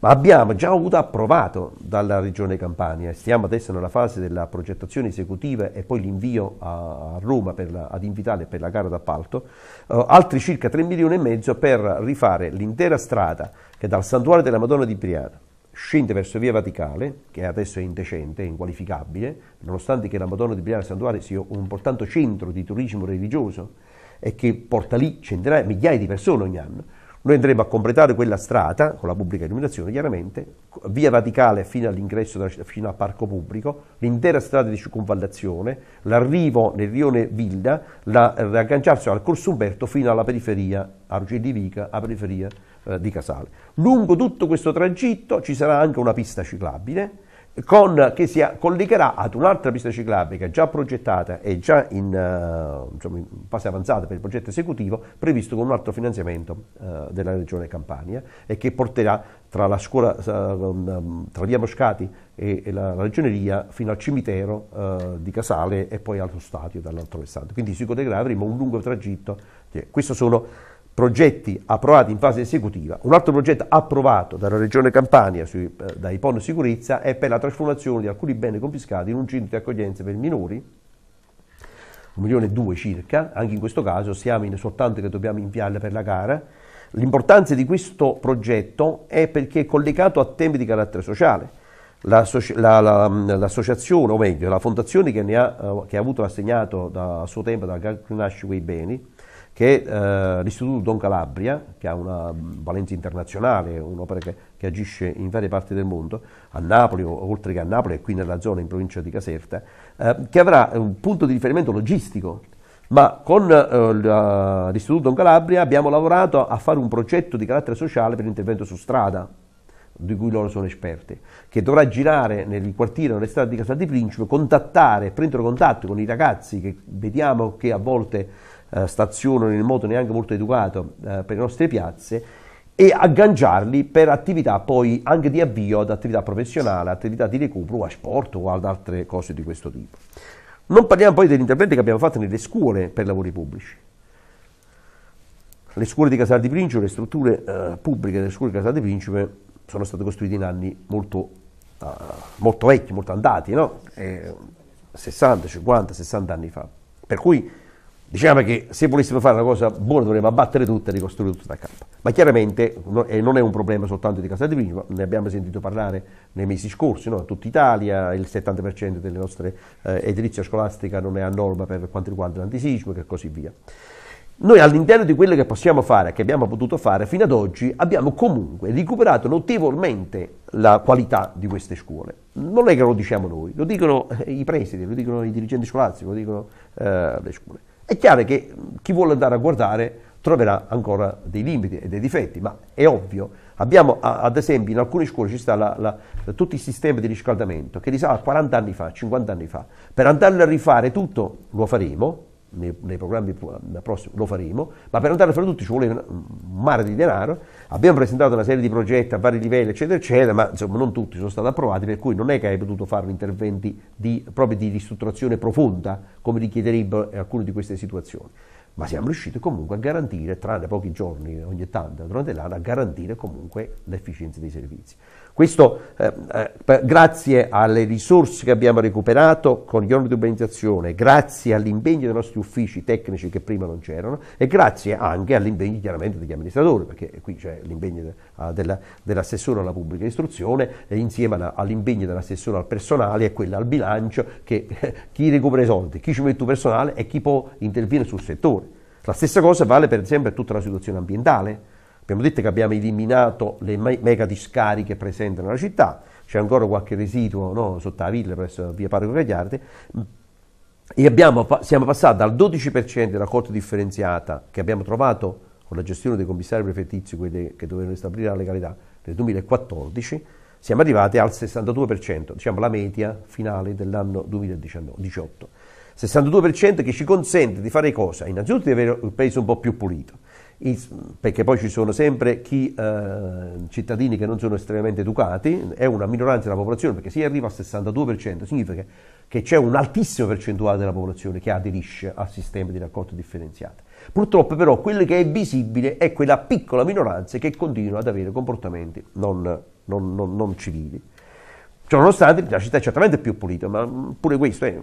S1: ma abbiamo già avuto approvato dalla Regione Campania e stiamo adesso nella fase della progettazione esecutiva e poi l'invio a Roma la, ad invitare per la gara d'appalto, eh, altri circa 3 milioni e mezzo per rifare l'intera strada che dal santuario della Madonna di Briano scende verso via Vaticale, che adesso è indecente, è inqualificabile, nonostante che la Madonna di Briana Santuario sia un importante centro di turismo religioso e che porta lì centinaia, migliaia di persone ogni anno, noi andremo a completare quella strada, con la pubblica illuminazione chiaramente, via radicale fino all'ingresso, fino al parco pubblico, l'intera strada di circonvallazione, l'arrivo nel rione Vilda, l'agganciarsi eh, al Corso Umberto fino alla periferia, a Ruggeri di Vica, a periferia eh, di Casale. Lungo tutto questo tragitto ci sarà anche una pista ciclabile, con, che si collegherà ad un'altra pista ciclabile già progettata e già in, uh, insomma, in, fase avanzata per il progetto esecutivo, previsto con un altro finanziamento uh, della Regione Campania e che porterà tra la scuola, eh, ehm, tra via Moscati e, la, la, Regioneria fino al cimitero di Casale e poi allo stadio dall'altro versante. Quindi si Codegra avremo un lungo tragitto. Cioè, progetti approvati in fase esecutiva. Un altro progetto approvato dalla Regione Campania sui, eh, dai Sicurezza è per la trasformazione di alcuni beni confiscati in un centro di accoglienza per minori, un milione e due circa, anche in questo caso siamo in soltanto che dobbiamo inviarle per la gara. L'importanza di questo progetto è perché è collegato a temi di carattere sociale. l'associazione, o meglio, la fondazione che, ha, eh, che ha avuto assegnato da, a suo tempo da Nasce quei beni, che eh, l'Istituto Don Calabria, che ha una mm, valenza internazionale, un'opera che, che, agisce in varie parti del mondo, a Napoli, oltre che a Napoli e qui nella zona, in provincia di Caserta, eh, che avrà un punto di riferimento logistico. Ma con eh, l'Istituto Don Calabria abbiamo lavorato a fare un progetto di carattere sociale per l'intervento su strada, di cui loro sono esperti, che dovrà girare nel quartiere, nelle strade di Casal di Principe, contattare, prendere contatto con i ragazzi che vediamo che a volte eh, stazionano in modo neanche molto educato eh, per le nostre piazze e agganciarli per attività poi anche di avvio ad attività professionale, attività di recupero, a sport o ad altre cose di questo tipo. Non parliamo poi degli interventi che abbiamo fatto nelle scuole per lavori pubblici. Le scuole di Casal di Principe, le strutture eh, pubbliche delle scuole di Casal di Principe sono state costruite in anni molto, uh, molto vecchi, molto andati, no? eh, 60, 50, 60 anni fa. Per cui Diciamo che se volessimo fare una cosa buona dovremmo abbattere tutto e ricostruire tutto da capo. Ma chiaramente no, non è un problema soltanto di Castel di Principe, ne abbiamo sentito parlare nei mesi scorsi, no? tutta Italia, il 70% delle nostre eh, edilizia scolastica non è a norma per quanto riguarda l'antisismo e così via. Noi all'interno di quello che possiamo fare, che abbiamo potuto fare fino ad oggi, abbiamo comunque recuperato notevolmente la qualità di queste scuole. Non è che lo diciamo noi, lo dicono eh, i presidi, lo dicono i dirigenti scolastici, lo dicono eh, le scuole. È chiaro che chi vuole andare a guardare troverà ancora dei limiti e dei difetti, ma è ovvio. Abbiamo, ad esempio, in alcune scuole ci sta la, la, tutto il sistema di riscaldamento che risale a 40 anni fa, 50 anni fa. Per andarlo a rifare tutto lo faremo, nei, nei programmi prossimi lo faremo, ma per andare a fare tutto ci vuole un mare di denaro Abbiamo presentato una serie di progetti a vari livelli, eccetera, eccetera, ma insomma non tutti sono stati approvati, per cui non è che hai potuto fare interventi di, proprio di ristrutturazione profonda come richiederebbero eh, alcune di queste situazioni. Ma siamo riusciti comunque a garantire, tranne pochi giorni ogni tanto durante l'anno, a garantire comunque l'efficienza dei servizi. Questo eh, eh, grazie alle risorse che abbiamo recuperato con gli ordini di urbanizzazione, grazie all'impegno dei nostri uffici tecnici che prima non c'erano e grazie anche all'impegno chiaramente degli amministratori, perché qui c'è l'impegno de, uh, della, dell'assessore alla pubblica istruzione e insieme alla, all'impegno dell'assessore al personale e quello al bilancio che eh, chi recupera i soldi, chi ci mette il personale e chi può intervenire sul settore. La stessa cosa vale per esempio per tutta la situazione ambientale Abbiamo detto che abbiamo eliminato le mega discariche presenti nella città, c'è ancora qualche residuo no, sotto la villa presso via Parco Cagliardi, e abbiamo, siamo passati dal 12% della raccolta differenziata che abbiamo trovato con la gestione dei commissari prefettizi, quelli che dovevano stabilire la legalità nel 2014, siamo arrivati al 62%, diciamo la media finale dell'anno 2018. 62% che ci consente di fare cosa? Innanzitutto di avere un paese un po' più pulito, perché poi ci sono sempre chi, eh, cittadini che non sono estremamente educati, è una minoranza della popolazione perché si arriva al 62%, significa che c'è un'altissima percentuale della popolazione che aderisce al sistema di raccolta differenziata. Purtroppo però quello che è visibile è quella piccola minoranza che continua ad avere comportamenti non, non, non, non civili. Ciononostante la città è certamente più pulita, ma mm, pure questo, eh,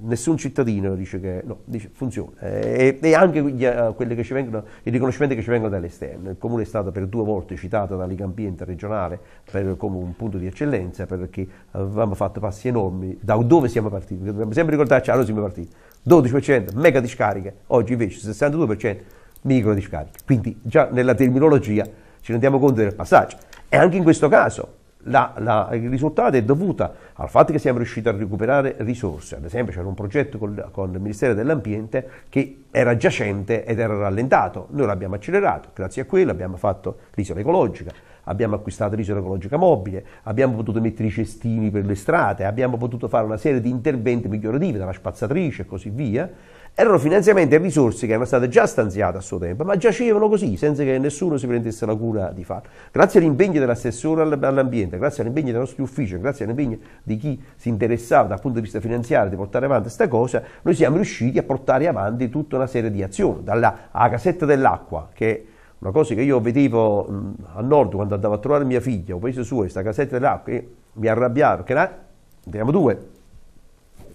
S1: nessun cittadino dice che no, dice, funziona. E, e anche gli, uh, vengono, i riconoscimenti che ci vengono dall'esterno. Il comune è stato per due volte citato dall'Icampiente interregionale per, come un punto di eccellenza perché avevamo fatto passi enormi da dove siamo partiti. Dobbiamo sempre ricordarci allora siamo partiti. 12% mega discariche, oggi invece 62% micro discariche. Quindi già nella terminologia ci rendiamo conto del passaggio. E anche in questo caso la, la, il risultato è dovuto al fatto che siamo riusciti a recuperare risorse, ad esempio c'era un progetto col, con il Ministero dell'Ambiente che era giacente ed era rallentato, noi l'abbiamo accelerato, grazie a quello abbiamo fatto l'isola ecologica, abbiamo acquistato l'isola ecologica mobile, abbiamo potuto mettere i cestini per le strade, abbiamo potuto fare una serie di interventi migliorativi, dalla spazzatrice e così via. Erano finanziamenti e risorse che erano state già stanziate a suo tempo, ma giacevano così, senza che nessuno si prendesse la cura di farlo. Grazie all'impegno dell'assessore all'ambiente, grazie all'impegno dei nostri uffici, grazie all'impegno di chi si interessava dal punto di vista finanziario di portare avanti questa cosa, noi siamo riusciti a portare avanti tutta una serie di azioni, dalla casetta dell'acqua, che una cosa che io vedevo a nord quando andavo a trovare mia figlia, ho preso su questa casetta dell'acqua, che mi arrabbiavo, che là, abbiamo due,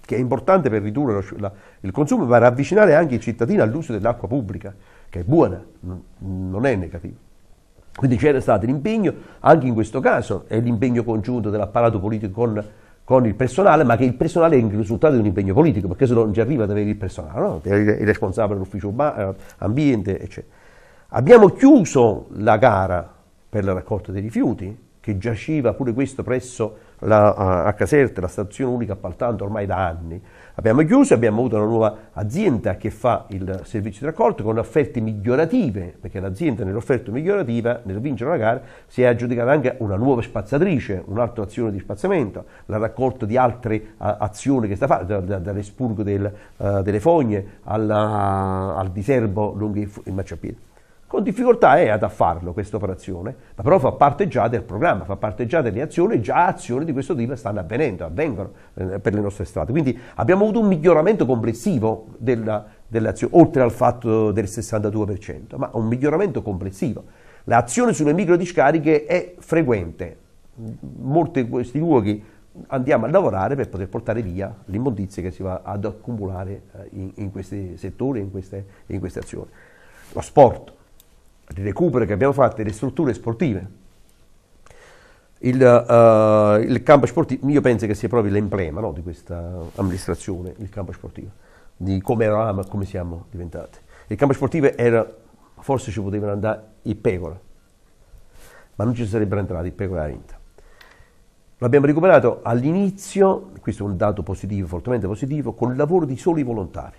S1: che è importante per ridurre lo, la, il consumo, ma ravvicinare anche i cittadini all'uso dell'acqua pubblica, che è buona, non è negativa. Quindi c'era stato l'impegno, anche in questo caso, è l'impegno congiunto dell'apparato politico con, con, il personale, ma che il personale è il risultato di un impegno politico, perché se no non ci arriva ad avere il personale, no? il responsabile dell'ufficio eh, ambiente, eccetera. Abbiamo chiuso la gara per la raccolta dei rifiuti, che giaceva pure questo presso la, a, Caserta, la stazione unica appaltante ormai da anni. Abbiamo chiuso, abbiamo avuto una nuova azienda che fa il servizio di raccolta con offerte migliorative, perché l'azienda nell'offerta migliorativa, nel vincere la gara, si è aggiudicata anche una nuova spazzatrice, un'altra azione di spazzamento, la raccolta di altre azioni che sta facendo, da, da, dall'espurgo del, uh, delle fogne alla, al diserbo lungo il marciapiede. Con difficoltà è ad affarlo questa operazione, ma però fa parte già del programma, fa parte già delle azioni, già azioni di questo tipo stanno avvenendo, avvengono eh, per le nostre strade. Quindi abbiamo avuto un miglioramento complessivo della, dell'azione, oltre al fatto del 62%, ma un miglioramento complessivo. L'azione sulle micro discariche è frequente, molti di questi luoghi andiamo a lavorare per poter portare via l'immondizia che si va ad accumulare eh, in, in questi settori, in queste, in queste azioni. Lo sport, di recupero che abbiamo fatto delle strutture sportive, il, uh, il, campo sportivo, io penso che sia proprio l'emblema no, di questa amministrazione, il campo sportivo, di come eravamo e come siamo diventati. Il campo sportivo era, forse ci potevano andare i pecora, ma non ci sarebbero entrati i pecora della Inter. L'abbiamo recuperato all'inizio, questo è un dato positivo, fortemente positivo, con il lavoro di soli volontari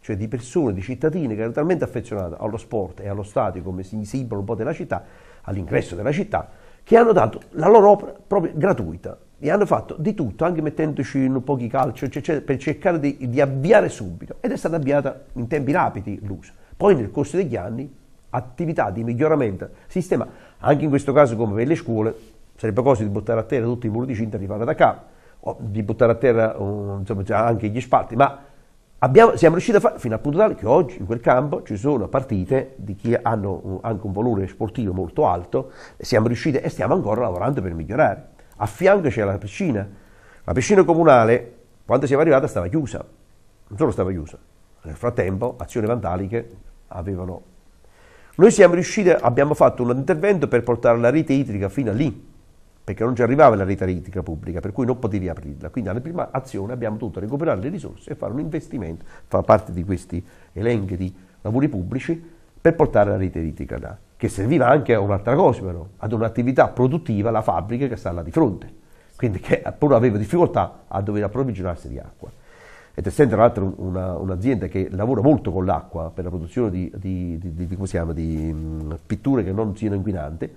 S1: cioè di persone, di cittadini che erano talmente affezionati allo sport e allo stadio come simbolo un po' della città, all'ingresso della città, che hanno dato la loro opera proprio gratuita e hanno fatto di tutto, anche mettendoci in un pochi calci, eccetera, cioè, cioè, per cercare di, di avviare subito. Ed è stata avviata in tempi rapidi l'uso. Poi nel corso degli anni attività di miglioramento sistema, anche in questo caso come per le scuole, sarebbe cosa di buttare a terra tutti i muri di cinta, e fare da capo, o di buttare a terra um, insomma, anche gli spalti, ma Abbiamo, siamo riusciti a fare fino al punto tale che oggi in quel campo ci sono partite di chi hanno anche un valore sportivo molto alto e siamo riusciti e stiamo ancora lavorando per migliorare. A fianco c'è la piscina. La piscina comunale, quando siamo arrivati, stava chiusa. Non solo stava chiusa, nel frattempo azioni vandaliche avevano. Noi siamo riusciti, abbiamo fatto un intervento per portare la rete idrica fino a lì, perché non ci arrivava la rete elettrica pubblica, per cui non potevi aprirla. Quindi alla prima azione abbiamo dovuto recuperare le risorse e fare un investimento, fa parte di questi elenchi di lavori pubblici, per portare la rete elettrica là, che serviva anche a un'altra cosa però, ad un'attività produttiva, la fabbrica che sta là di fronte, quindi che pure aveva difficoltà a dover approvvigionarsi di acqua. Ed essendo tra l'altro una, un'azienda che lavora molto con l'acqua per la produzione di, di, di, di chiama, pitture che non siano inquinanti,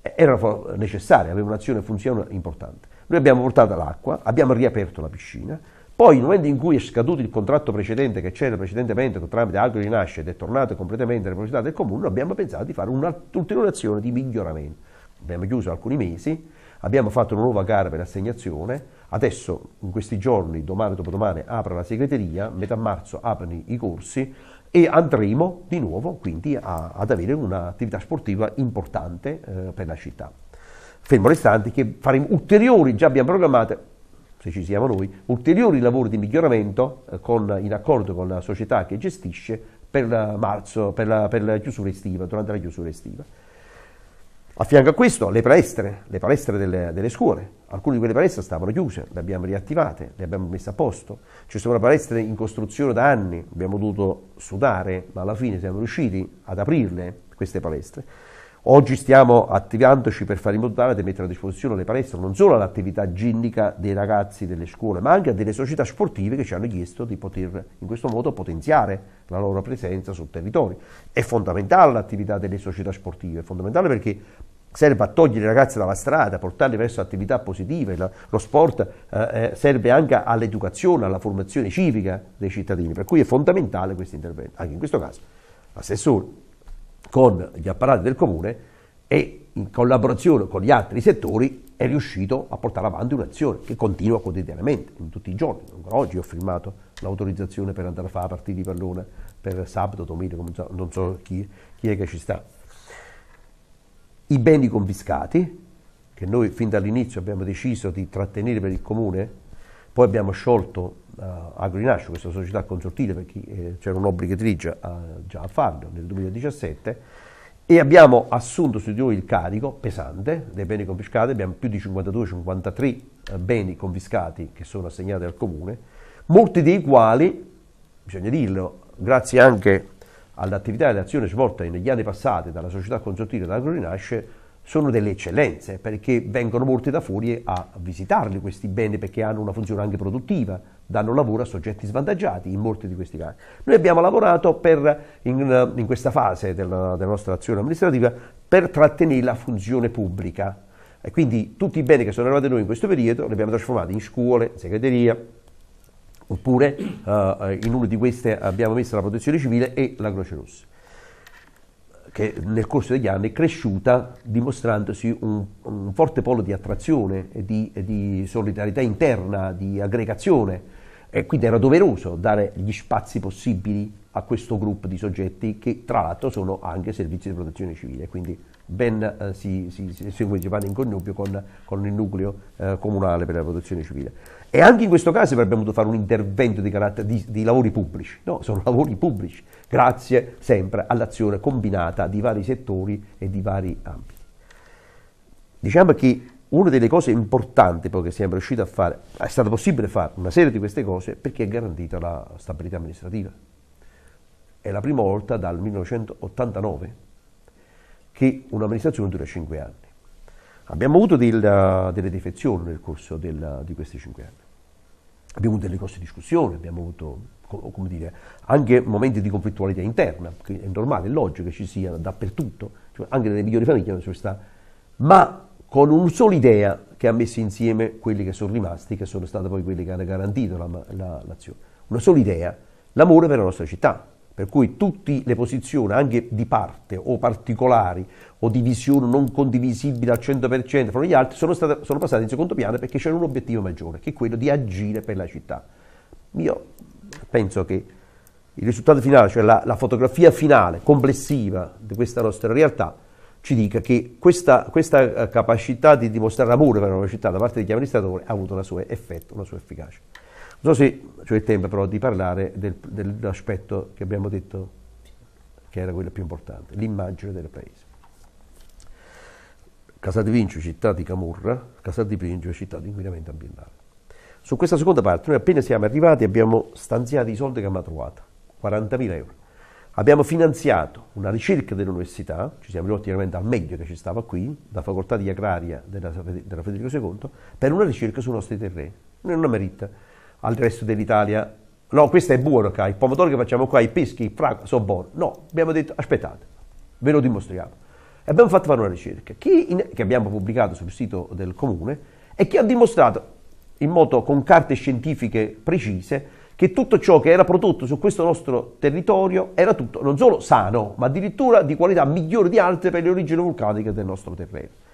S1: era necessarie, avevano un'azione funzione importante. Noi abbiamo portato l'acqua, abbiamo riaperto la piscina, poi nel momento in cui è scaduto il contratto precedente che c'era precedentemente tramite Agro Rinasce ed è tornato completamente la proprietà del comune, abbiamo pensato di fare un'ulteriore azione di miglioramento. Abbiamo chiuso alcuni mesi, abbiamo fatto una nuova gara per l'assegnazione, adesso in questi giorni, domani e dopodomani, apre la segreteria, metà marzo aprono i corsi, e andremo di nuovo quindi a, ad avere un'attività sportiva importante eh, per la città. Fermo restante che faremo ulteriori, già abbiamo programmato, se ci siamo noi, ulteriori lavori di miglioramento eh, con, in accordo con la società che gestisce per marzo, per la, per la chiusura estiva, durante la chiusura estiva. A fianco a questo le palestre, le palestre delle, delle, scuole, alcune di quelle palestre stavano chiuse, le abbiamo riattivate, le abbiamo messe a posto, ci sono palestre in costruzione da anni, abbiamo dovuto sudare, ma alla fine siamo riusciti ad aprirle queste palestre. Oggi stiamo attivandoci per fare in modo tale da mettere a disposizione le palestre non solo all'attività ginnica dei ragazzi delle scuole, ma anche a delle società sportive che ci hanno chiesto di poter in questo modo potenziare la loro presenza sul territorio. È fondamentale l'attività delle società sportive, è fondamentale perché serve a togliere i ragazzi dalla strada, portarli verso attività positive, lo sport eh, eh, serve anche all'educazione, alla formazione civica dei cittadini, per cui è fondamentale questo intervento. Anche in questo caso l'assessore con gli apparati del comune e in collaborazione con gli altri settori è riuscito a portare avanti un'azione che continua quotidianamente, in tutti i giorni. Ancora oggi ho firmato l'autorizzazione per andare a fare partiti di pallone per sabato, domenica, non so chi, chi è che ci sta i beni confiscati, che noi fin dall'inizio abbiamo deciso di trattenere per il comune, poi abbiamo sciolto uh, eh, Agrinascio, questa società consortile, perché eh, c'era un'obbligatrice a, già a farlo nel 2017, e abbiamo assunto su di noi il carico pesante dei beni confiscati, abbiamo più di 52-53 uh, eh, beni confiscati che sono assegnati al comune, molti dei quali, bisogna dirlo, grazie anche a all'attività e all'azione svolta negli anni passati dalla società consortile dell'Agronasce sono delle eccellenze perché vengono molte da fuori a visitarli questi beni perché hanno una funzione anche produttiva, danno lavoro a soggetti svantaggiati in molti di questi casi. Noi abbiamo lavorato per, in, in, questa fase della, della nostra azione amministrativa per trattenere la funzione pubblica e quindi tutti i beni che sono arrivati a noi in questo periodo li abbiamo trasformati in scuole, in segreteria, oppure eh, in una di queste abbiamo messo la protezione civile e la Croce Rossa, che nel corso degli anni è cresciuta dimostrandosi un, un forte polo di attrazione, e di, e di solidarietà interna, di aggregazione e quindi era doveroso dare gli spazi possibili a questo gruppo di soggetti che tra l'altro sono anche servizi di protezione civile, quindi ben eh, si, si, si segue Giovanni in connubio con, con il nucleo eh, comunale per la protezione civile. E anche in questo caso avrebbe dovuto fare un intervento di, di, di, lavori pubblici. No, sono lavori pubblici, grazie sempre all'azione combinata di vari settori e di vari ambiti. Diciamo che una delle cose importanti poi che siamo riusciti a fare, è stato possibile fare una serie di queste cose perché è garantita la stabilità amministrativa. È la prima volta dal 1989 che un'amministrazione dura 5 anni Abbiamo avuto del, eh, delle defezioni nel corso del, di questi cinque anni, abbiamo avuto delle grosse discussioni, abbiamo avuto come dire, anche momenti di conflittualità interna, che è normale, è logico che ci sia dappertutto, cioè anche nelle migliori famiglie non ci sta, ma con un solo idea che ha messo insieme quelli che sono rimasti, che sono stati poi quelli che hanno garantito la, la, l'azione. Una sola idea, l'amore per la nostra città, per cui tutte le posizioni, anche di parte o particolari o di visione non condivisibile al 100% fra gli altri, sono, state, sono passate in secondo piano perché c'era un obiettivo maggiore, che è quello di agire per la città. Io penso che il risultato finale, cioè la, la fotografia finale, complessiva di questa nostra realtà, ci dica che questa, questa eh, capacità di dimostrare amore per la città da parte degli amministratori ha avuto un suo effetto, una sua efficacia. Non so se c'è il tempo però di parlare del, dell'aspetto che abbiamo detto che era quello più importante, l'immagine del paese. Casa di Vincio, città di Camurra, Casa di Principe, città di inquinamento ambientale. Su questa seconda parte, noi appena siamo arrivati abbiamo stanziato i soldi che abbiamo trovato, 40.000 euro. Abbiamo finanziato una ricerca dell'università, ci siamo rivolti chiaramente al meglio che ci stava qui, la facoltà di agraria della, della Federico II, per una ricerca sui nostri terreni. Non è una meritta al resto dell'Italia. No, questo è buono qua, il pomodoro che facciamo qua, i peschi, il frago, sono buoni. No, abbiamo detto aspettate, ve lo dimostriamo. E abbiamo fatto fare una ricerca in, che abbiamo pubblicato sul sito del comune e che ha dimostrato in modo con carte scientifiche precise che tutto ciò che era prodotto su questo nostro territorio era tutto non solo sano, ma addirittura di qualità migliore di altre per le origini vulcaniche del nostro terreno.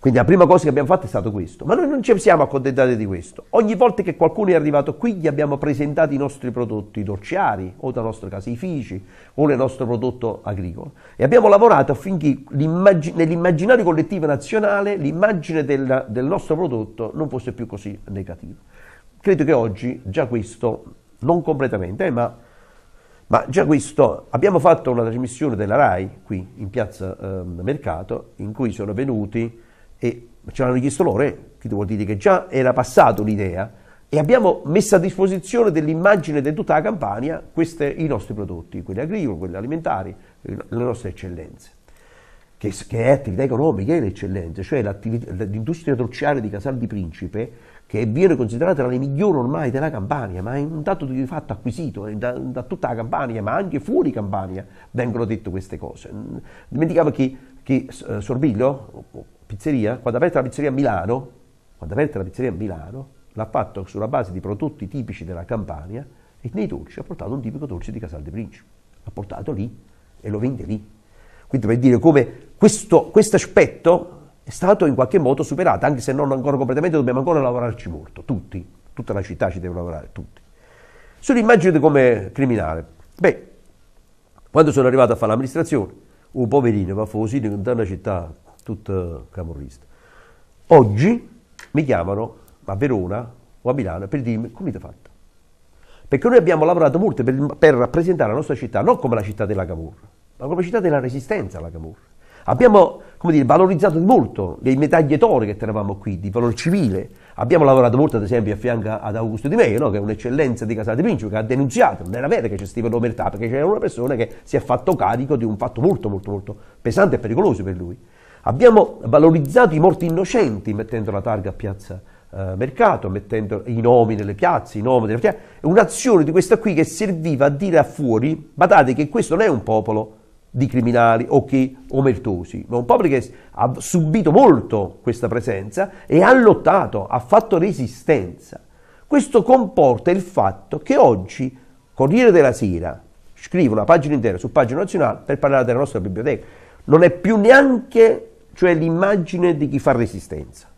S1: Quindi la prima cosa che abbiamo fatto è stato questo, ma noi non ci siamo accontentati di questo. Ogni volta che qualcuno è arrivato qui gli abbiamo presentato i nostri prodotti dolciari o dal nostro caseifici o il nostro prodotto agricolo e abbiamo lavorato affinché nell'immaginario collettivo nazionale l'immagine del, del nostro prodotto non fosse più così negativa. Credo che oggi già questo, non completamente, eh, ma... Ma già questo, abbiamo fatto una trasmissione della RAI qui in piazza eh, Mercato in cui sono venuti e ce l'hanno chiesto loro, eh, vuol dire che già era passato l'idea e abbiamo messo a disposizione dell'immagine di tutta la Campania queste, i nostri prodotti, quelli agricoli, quelli alimentari, le nostre eccellenze, che, che è attività economica, è l'eccellenza, cioè l'industria dolciaria di Casal di Principe, che viene considerata tra le migliori ormai della Campania, ma è un dato di fatto acquisito da, da, tutta la Campania, ma anche fuori Campania vengono dette queste cose. Dimenticavo che, che Sorbiglio, pizzeria, quando ha aperto la pizzeria a Milano, quando ha aperto la pizzeria a Milano, l'ha fatto sulla base di prodotti tipici della Campania e nei dolci ha portato un tipico dolce di Casal de Principe. L'ha portato lì e lo vende lì. Quindi per dire come questo aspetto è stato in qualche modo superato, anche se non ancora completamente, dobbiamo ancora lavorarci molto, tutti, tutta la città ci deve lavorare, tutti. Sull'immagine come criminale, beh, quando sono arrivato a fare l'amministrazione, un poverino, Vaffosini, in una città tutto eh, camorrista. Oggi mi chiamano a Verona o a Milano per dirmi come ti fatto. Perché noi abbiamo lavorato molto per, per, rappresentare la nostra città, non come la città della camorra, ma come la città della resistenza alla camorra. Abbiamo dire, valorizzato molto le medaglie d'oro che tenevamo qui, di valore civile. Abbiamo lavorato molto, ad esempio, a fianco ad Augusto Di Meio, no? che è un'eccellenza di di Principe, che ha denunciato, non era vero che c'è stata l'omertà, perché c'era una persona che si è fatto carico di un fatto molto, molto, molto pesante e pericoloso per lui. Abbiamo valorizzato i morti innocenti mettendo la targa a Piazza eh, Mercato, mettendo i nomi delle piazze, i nomi delle piazze. Un'azione di questa qui che serviva a dire a fuori, badate che questo non è un popolo di criminali o che omertosi, ma un popolo che ha subito molto questa presenza e ha lottato, ha fatto resistenza. Questo comporta il fatto che oggi Corriere della Sera scrive una pagina intera su Pagina Nazionale per parlare della nostra biblioteca. Non è più neanche cioè l'immagine di chi fa resistenza.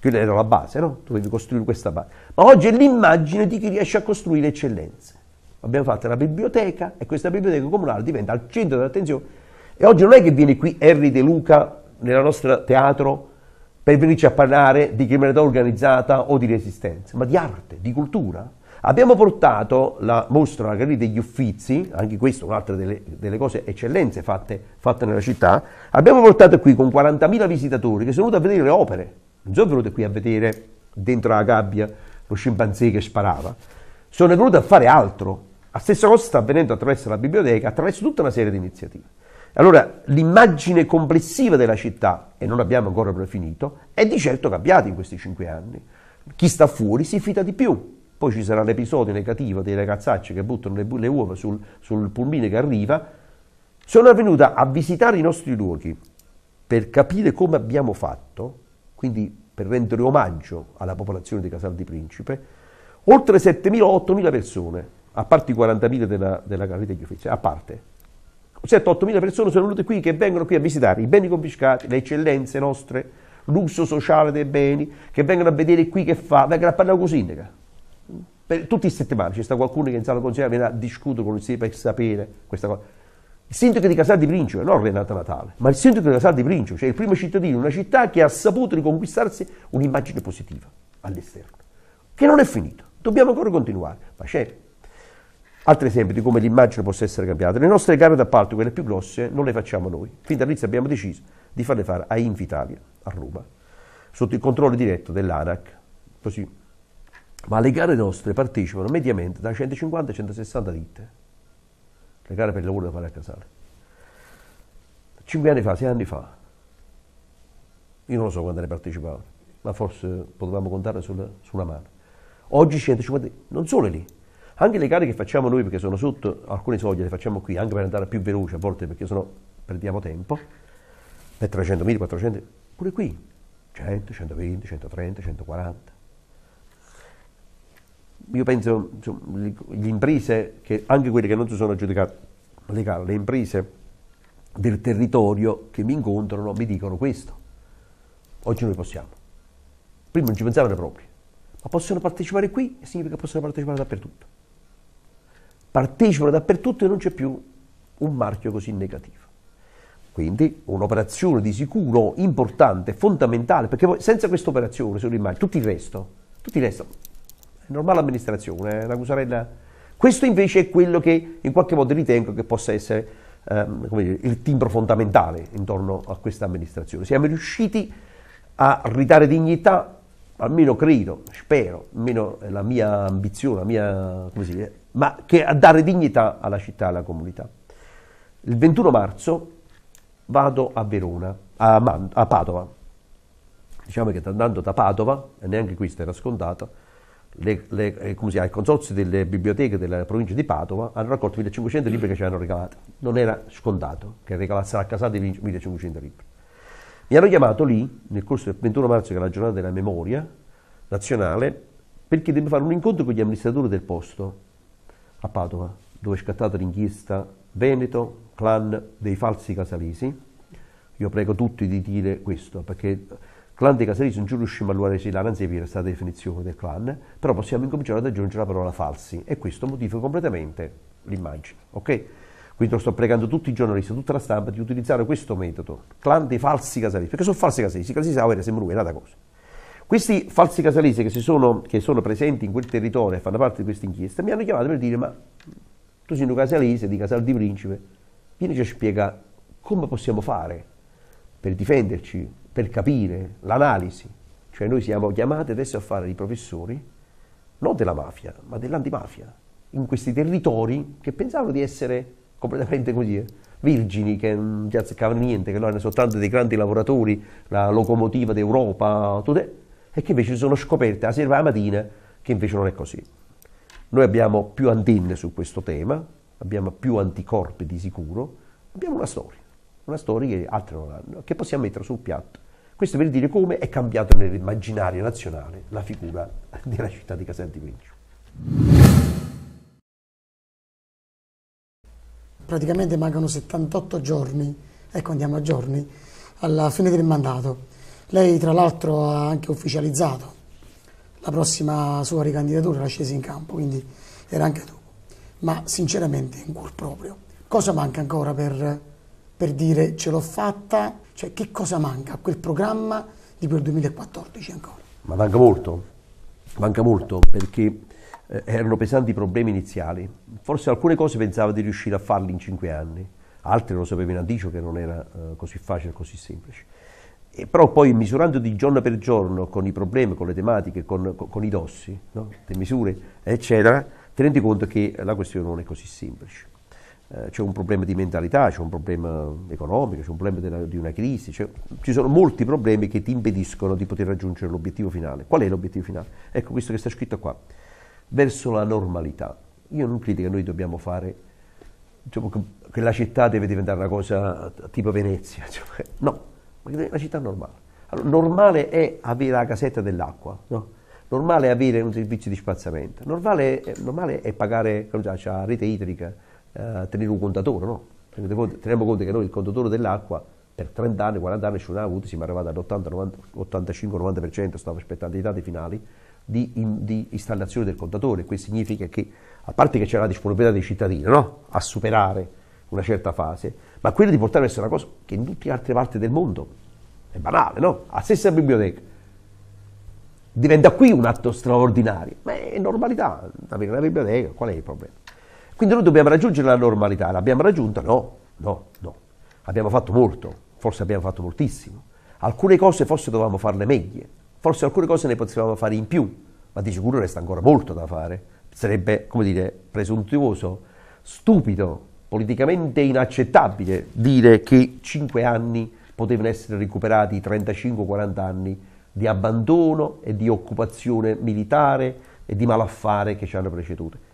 S1: Quella era la base, no? Tu devi costruire questa base. Ma oggi è l'immagine di chi riesce a costruire eccellenze. Abbiamo fatto la biblioteca e questa biblioteca comunale diventa al centro dell'attenzione. E oggi non è che viene qui Henry De Luca nel nostro teatro per venirci a parlare di criminalità organizzata o di resistenza, ma di arte, di cultura, Abbiamo portato la mostra alla Galleria degli Uffizi, anche questa è un'altra delle, delle, cose eccellenze fatte, fatte, nella città, abbiamo portato qui con 40.000 visitatori che sono venuti a vedere le opere, non sono venuti qui a vedere dentro la gabbia lo scimpanzé che sparava, sono venuti a fare altro. La stessa cosa sta avvenendo attraverso la biblioteca, attraverso tutta una serie di iniziative. Allora, l'immagine complessiva della città, e non abbiamo ancora finito, è di certo cambiata in questi cinque anni. Chi sta fuori si fida di più, poi ci sarà l'episodio negativo dei ragazzacci che buttano le, le uova sul, sul pulmine che arriva, sono venuta a visitare i nostri luoghi per capire come abbiamo fatto, quindi per rendere omaggio alla popolazione di Casal di Principe, oltre 7.000-8.000 persone, a parte i 40.000 della, della Galleria degli Uffizi, a parte. 7-8.000 persone sono venute qui che vengono qui a visitare i beni confiscati, le eccellenze nostre, l'uso sociale dei beni, che vengono a vedere qui che fa, vengono a parlare con il per, tutti i settimane ci sta qualcuno che in sala consigliere viene a discutere con il SIPA per sapere questa cosa. Il sindaco di Casal di Principe, non Renata Natale, ma il sindaco di Casal di Principe, cioè il primo cittadino di una città che ha saputo riconquistarsi un'immagine positiva all'esterno, che non è finito, dobbiamo ancora continuare, ma c'è. Altri esempi di come l'immagine possa essere cambiata. Le nostre gare d'appalto, quelle più grosse, non le facciamo noi. Fin dall'inizio abbiamo deciso di farle fare a Invitalia, a Roma, sotto il controllo diretto dell'ANAC, così ma alle gare nostre partecipano mediamente da 150 a 160 ditte, le gare per il lavoro da fare a Casale. Cinque anni fa, sei anni fa, io non lo so quante ne partecipavano, ma forse potevamo contare sulla, su mano. Oggi 150, non solo lì, anche le gare che facciamo noi, perché sono sotto alcune soglie, le facciamo qui, anche per andare più veloce a volte, perché sennò perdiamo tempo, per 300.000, 400, pure qui, 100, 120, 130, 140 io penso insomma, le imprese, che, anche quelle che non si sono aggiudicate le le imprese del territorio che mi incontrano mi dicono questo. Oggi noi possiamo. Prima non ci pensavano proprio, ma possono partecipare qui e significa che possono partecipare dappertutto. Partecipano dappertutto e non c'è più un marchio così negativo. Quindi un'operazione di sicuro importante, fondamentale, perché poi senza questa operazione se tutto il resto, tutto il resto normale amministrazione, eh, la Cusarella. Questo invece è quello che in qualche modo ritengo che possa essere ehm, dire, il timbro fondamentale intorno a questa amministrazione. Siamo riusciti a ridare dignità, almeno credo, spero, almeno è la mia ambizione, la mia, così, eh, ma che a dare dignità alla città e alla comunità. Il 21 marzo vado a Verona, a, Man- a Padova. Diciamo che andando da Padova, e neanche questa era scontata, le, le, eh, chiama, il consorzio delle biblioteche della provincia di Padova hanno raccolto 1500 libri che ci hanno regalato. Non era scontato che regalassero a casate 1500 libri. Mi hanno chiamato lì, nel corso del 21 marzo, che è la giornata della memoria nazionale, perché devo fare un incontro con gli amministratori del posto a Padova, dove è scattata l'inchiesta Veneto, clan dei falsi casalesi. Io prego tutti di dire questo, perché Clan dei casalisi non ci riusciamo a luare la anzi è stata la definizione del clan, però possiamo incominciare ad aggiungere la parola falsi e questo modifica completamente l'immagine, ok? Quindi lo sto pregando tutti i giornalisti, tutta la stampa di utilizzare questo metodo, clan dei falsi casalisi, perché sono falsi casalisi, i casalisi avere sembra lui, è un'altra cosa. Questi falsi casalisi che sono, che, sono, presenti in quel territorio e fanno parte di questa inchiesta mi hanno chiamato per dire ma tu sei un casalese di Casal di Principe, vieni a spiegare come possiamo fare per difenderci per capire l'analisi. Cioè noi siamo chiamati adesso a fare i professori non della mafia, ma dell'antimafia, in questi territori che pensavano di essere completamente così, virgini, che non ti azzeccavano niente, che erano soltanto dei grandi lavoratori, la locomotiva d'Europa, e che invece si sono scoperte a sera alla mattina che invece non è così. Noi abbiamo più antenne su questo tema, abbiamo più anticorpi di sicuro, abbiamo una storia, una storia che altri non hanno, che possiamo mettere sul piatto questo per dire come è cambiato nell'immaginario nazionale la figura della città di Casal di Quincio.
S2: Praticamente mancano 78 giorni, ecco andiamo a giorni, alla fine del mandato. Lei tra l'altro ha anche ufficializzato la prossima sua ricandidatura, la scesa in campo, quindi era anche tu. Ma sinceramente in cuor proprio, cosa manca ancora per, per dire ce l'ho fatta? Cioè che cosa manca a quel programma di quel 2014 ancora?
S1: Ma manca molto, manca molto perché eh, erano pesanti i problemi iniziali. Forse alcune cose pensavo di riuscire a farle in cinque anni, altre lo sapevo in anticipo che non era eh, così facile, così semplice. E però poi misurando di giorno per giorno con i problemi, con le tematiche, con, con, con i dossi, no? le misure, eccetera, tenendo conto che la questione non è così semplice. Eh, c'è un problema di mentalità, c'è un problema economico, c'è un problema della, di una crisi, cioè, ci sono molti problemi che ti impediscono di poter raggiungere l'obiettivo finale. Qual è l'obiettivo finale? Ecco questo che sta scritto qua, verso la normalità. Io non credo che noi dobbiamo fare, diciamo, che la città deve diventare una cosa tipo Venezia, cioè, no, la città normale. Allora, normale è avere la casetta dell'acqua, no? normale è avere un servizio di spazzamento, normale, normale è pagare la rete idrica, eh, tenere un contatore, no? Teniamo conto che noi il contatore dell'acqua per 30 anni, 40 anni nessuno ha avuto, siamo arrivati all'85-90%, stavo aspettando i dati finali, di, in, di, installazione del contatore. Questo significa che, a parte che c'è la disponibilità dei cittadini no? a superare una certa fase, ma quello di portare verso una cosa che in tutte le altre parti del mondo è banale, no? La stessa biblioteca. Diventa qui un atto straordinario, ma è normalità, avere una biblioteca, qual è il problema? Quindi noi dobbiamo raggiungere la normalità. L'abbiamo raggiunta? No, no, no. Abbiamo fatto molto, forse abbiamo fatto moltissimo. Alcune cose forse dovevamo farle meglio, forse alcune cose ne potevamo fare in più, ma di sicuro resta ancora molto da fare. Sarebbe, come dire, presuntuoso, stupido, politicamente inaccettabile dire che 5 anni potevano essere recuperati 35-40 anni di abbandono e di occupazione militare e di malaffare che ci hanno preceduto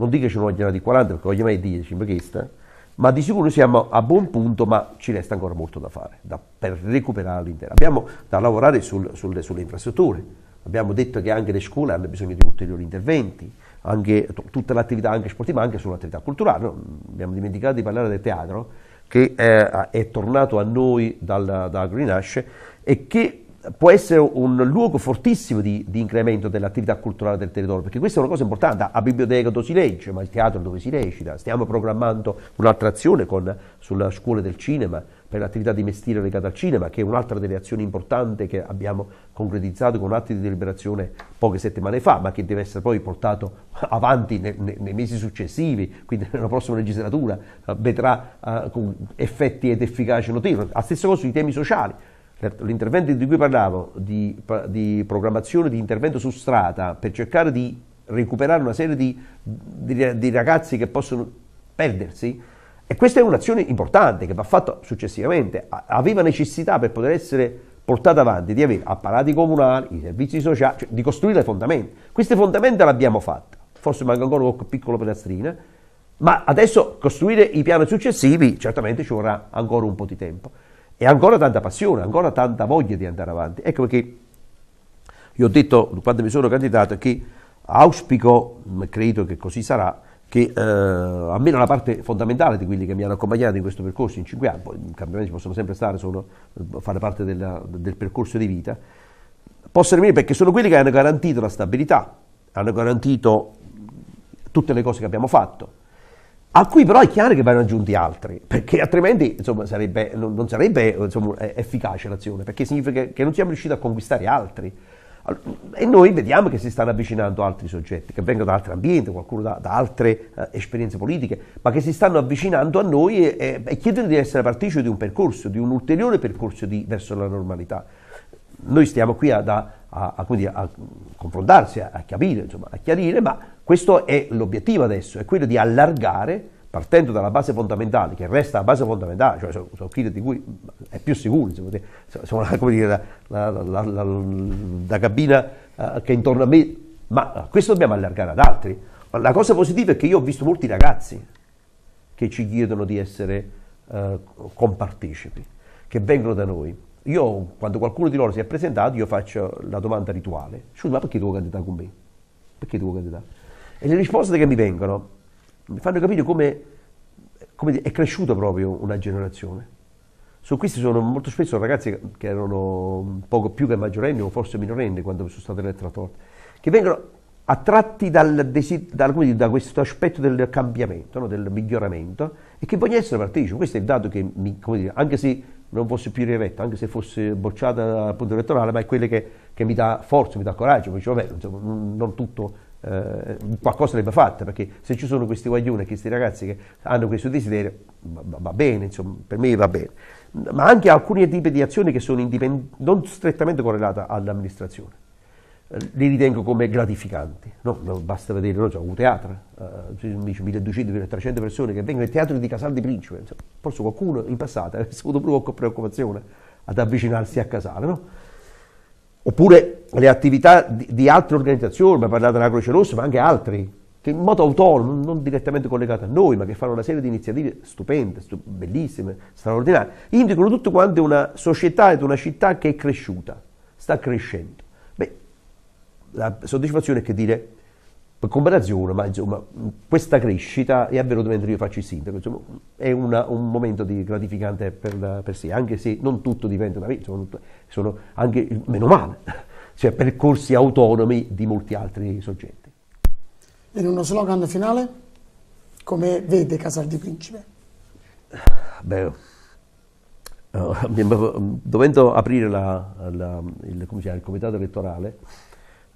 S1: non dico che ce ne vogliono di 40 perché voglio mai 10 ma questa, ma di sicuro siamo a buon punto, ma ci resta ancora molto da fare da, per recuperare l'intera. Abbiamo da lavorare sul, sul, sulle infrastrutture, abbiamo detto che anche le scuole hanno bisogno di ulteriori interventi, anche, tutta l'attività anche sportiva, ma anche sull'attività culturale. No? Abbiamo dimenticato di parlare del teatro che è, eh, è tornato a noi dal, da Green Ash e che può essere un luogo fortissimo di, di, incremento dell'attività culturale del territorio, perché questa è una cosa importante, a biblioteca dove si legge, ma il teatro dove si recita, stiamo programmando un'altra azione con, sulla scuola del cinema, per l'attività di mestiere legata al cinema, che è un'altra delle azioni importanti che abbiamo concretizzato con atti di deliberazione poche settimane fa, ma che deve essere poi portato avanti nei, nei, nei mesi successivi, quindi nella prossima legislatura eh, vedrà uh, effetti ed efficacia notevoli. La stessa cosa sui temi sociali, l'intervento di cui parlavo, di, di, programmazione di intervento su strada, per cercare di recuperare una serie di, di, di ragazzi che possono perdersi, e questa è un'azione importante che va fatta successivamente, aveva necessità per poter essere portata avanti di avere apparati comunali, i servizi sociali, cioè di costruire le fondamenta. Queste fondamenta le abbiamo fatte, forse manca ancora qualche piccolo pedastrina, ma adesso costruire i piani successivi certamente ci vorrà ancora un po' di tempo e ancora tanta passione, ancora tanta voglia di andare avanti. Ecco perché io ho detto, quando mi sono candidato, che auspico, credo che così sarà, che eh, almeno la parte fondamentale di quelli che mi hanno accompagnato in questo percorso in cinque anni, poi i cambiamenti possono sempre stare, sono, eh, fare parte della, del percorso di vita, possono venire perché sono quelli che hanno garantito la stabilità, hanno garantito tutte le cose che abbiamo fatto, a cui però è chiaro che vanno aggiunti altri, perché altrimenti insomma, sarebbe, non, non, sarebbe insomma, eh, efficace l'azione, perché significa che non siamo riusciti a conquistare altri. E noi vediamo che si stanno avvicinando altri soggetti, che vengono da altri ambienti, qualcuno da, da altre eh, esperienze politiche, ma che si stanno avvicinando a noi e, e, chiedono di essere partecipi di un percorso, di un ulteriore percorso di, verso la normalità noi stiamo qui ad, a, a, a, dire, a confrontarsi, a, capire, insomma, a chiarire, ma questo è l'obiettivo adesso, è quello di allargare, partendo dalla base fondamentale, che resta la base fondamentale, cioè sono, sono critiche di cui è più sicuro, sono, come dire, la, la, la, la cabina uh, che è intorno a me, ma eh, questo dobbiamo allargare ad altri. Ma la cosa positiva è che io ho visto molti ragazzi che ci chiedono di essere uh, compartecipi, che vengono da noi io quando qualcuno di loro si è presentato io faccio la domanda rituale, scusa ma perché tu vuoi candidare con me? Perché devo candidare? E le risposte che mi vengono mi fanno capire come, come è cresciuta proprio una generazione. Su questi sono molto spesso ragazzi che erano poco più che maggiorenni o forse minorenni quando sono state elette la torta, che vengono attratti dal dal, dire, da questo aspetto del cambiamento, no? del miglioramento e che vogliono essere partecipi. Questo è il dato che, mi, dire, anche se non fosse più rieletto, anche se fosse bocciata dal punto elettorale, ma è quello che, che, mi dà forza, mi dà coraggio, perché vabbè, insomma, non tutto eh, qualcosa deve fatta, perché se ci sono questi guaglioni, questi ragazzi che hanno questo desiderio, va, va bene, insomma, per me va bene. Ma anche alcuni tipi di azioni che sono non strettamente correlate all'amministrazione li ritengo come gratificanti. No, basta vedere, no, cioè, un teatro, eh, 1200-1300 persone che vengono ai teatro di Casal di Principe, insomma, forse qualcuno in passato avesse avuto proprio preoccupazione ad avvicinarsi a Casale, no? Oppure le attività di, di altre organizzazioni, abbiamo parlato della Croce Rossa, ma anche altri, che in modo autonomo, non direttamente collegato a noi, ma che fanno una serie di iniziative stupende, stup- bellissime, straordinarie, indicano tutto quanto una società ed una città che è cresciuta, sta crescendo la soddisfazione è che dire per comparazione, ma insomma, questa crescita è avvenuta mentre io faccio il sindaco, insomma, è una, un momento gratificante per, la, per, sé, anche se non tutto dipende da me, sono, sono anche, meno male, cioè percorsi autonomi di molti altri soggetti.
S2: In uno slogan finale, come vede Casal di Principe?
S1: Beh, eh, dovendo aprire la, la, il, il comitato elettorale,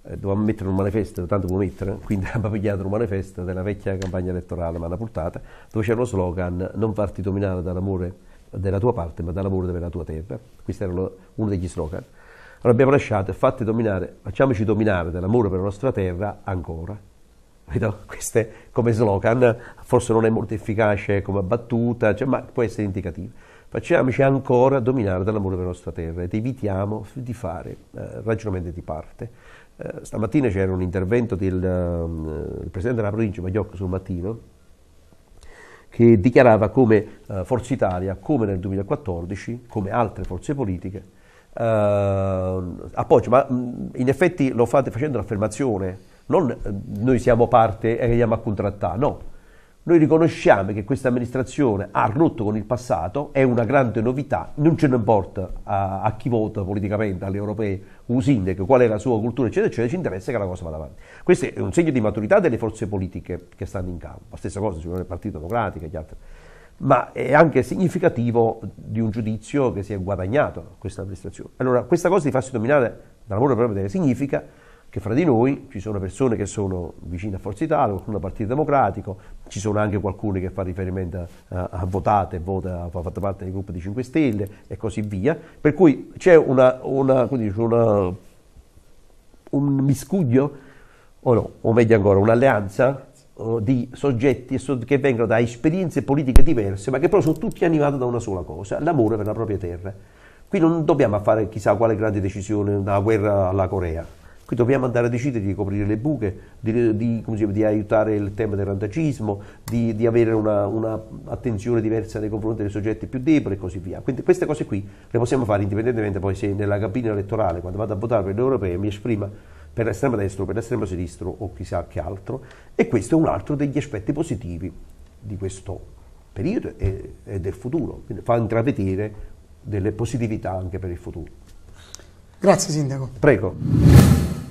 S1: eh, dovevamo mettere un manifesto, tanto come mettere, quindi abbiamo pigliato un manifesto della vecchia campagna elettorale, ma una portata, dove c'era lo slogan non farti dominare dall'amore della tua parte, ma dall'amore della tua terra. Questo era lo, uno degli slogan. Allora abbiamo lasciato, fatti dominare, facciamoci dominare dall'amore per la nostra terra ancora. Vedo? Questo è come slogan, forse non è molto efficace come battuta, cioè, ma può essere indicativo. Facciamoci ancora dominare dall'amore per la nostra terra ed evitiamo di fare eh, ragionamenti di parte eh, stamattina c'era un intervento del, del eh, presidente della provincia Magliocco sul mattino che dichiarava come eh, Forza Italia, come nel 2014, come altre forze politiche, eh, appoggia, ma mm, in effetti lo fate facendo un'affermazione, non eh, noi siamo parte e andiamo a contrattare, no, noi riconosciamo che questa amministrazione ha rotto con il passato, è una grande novità, non ce ne importa a, a chi vota politicamente, alle europee, un sindaco, qual è la sua cultura, eccetera, eccetera, ci interessa che la cosa vada avanti. Questo è un segno di maturità delle forze politiche che stanno in campo, la stessa cosa sicuramente il Partito Democratico e gli altri ma è anche significativo di un giudizio che si è guadagnato questa amministrazione. Allora, questa cosa di farsi dominare dall'amore proprio significa che fra di noi ci sono persone che sono vicine a Forza Italia, qualcuno al Partito Democratico, ci sono anche qualcuno che fa riferimento a, a votate, vota, fa parte del gruppo di 5 Stelle e così via. Per cui c'è una, una, una, un miscuglio, o, no, o meglio ancora, un'alleanza eh, di soggetti che vengono da esperienze politiche diverse, ma che però sono tutti animati da una sola cosa, l'amore per la propria terra. Qui non dobbiamo fare chissà quale grande decisione, una guerra alla Corea Qui dobbiamo andare a decidere di coprire le buche, di, di, dice, di aiutare il tema del randacismo, di, di avere un'attenzione diversa nei confronti dei soggetti più deboli e così via. Quindi queste cose qui le possiamo fare indipendentemente poi se nella cabina elettorale, quando vado a votare per le europee, mi esprima per l'estrema destra, per l'estrema sinistra o chissà che altro. E questo è un altro degli aspetti positivi di questo periodo e, e del futuro. Quindi fa intravedere delle positività anche per il futuro.
S2: Grazie Sindaco.
S1: Prego.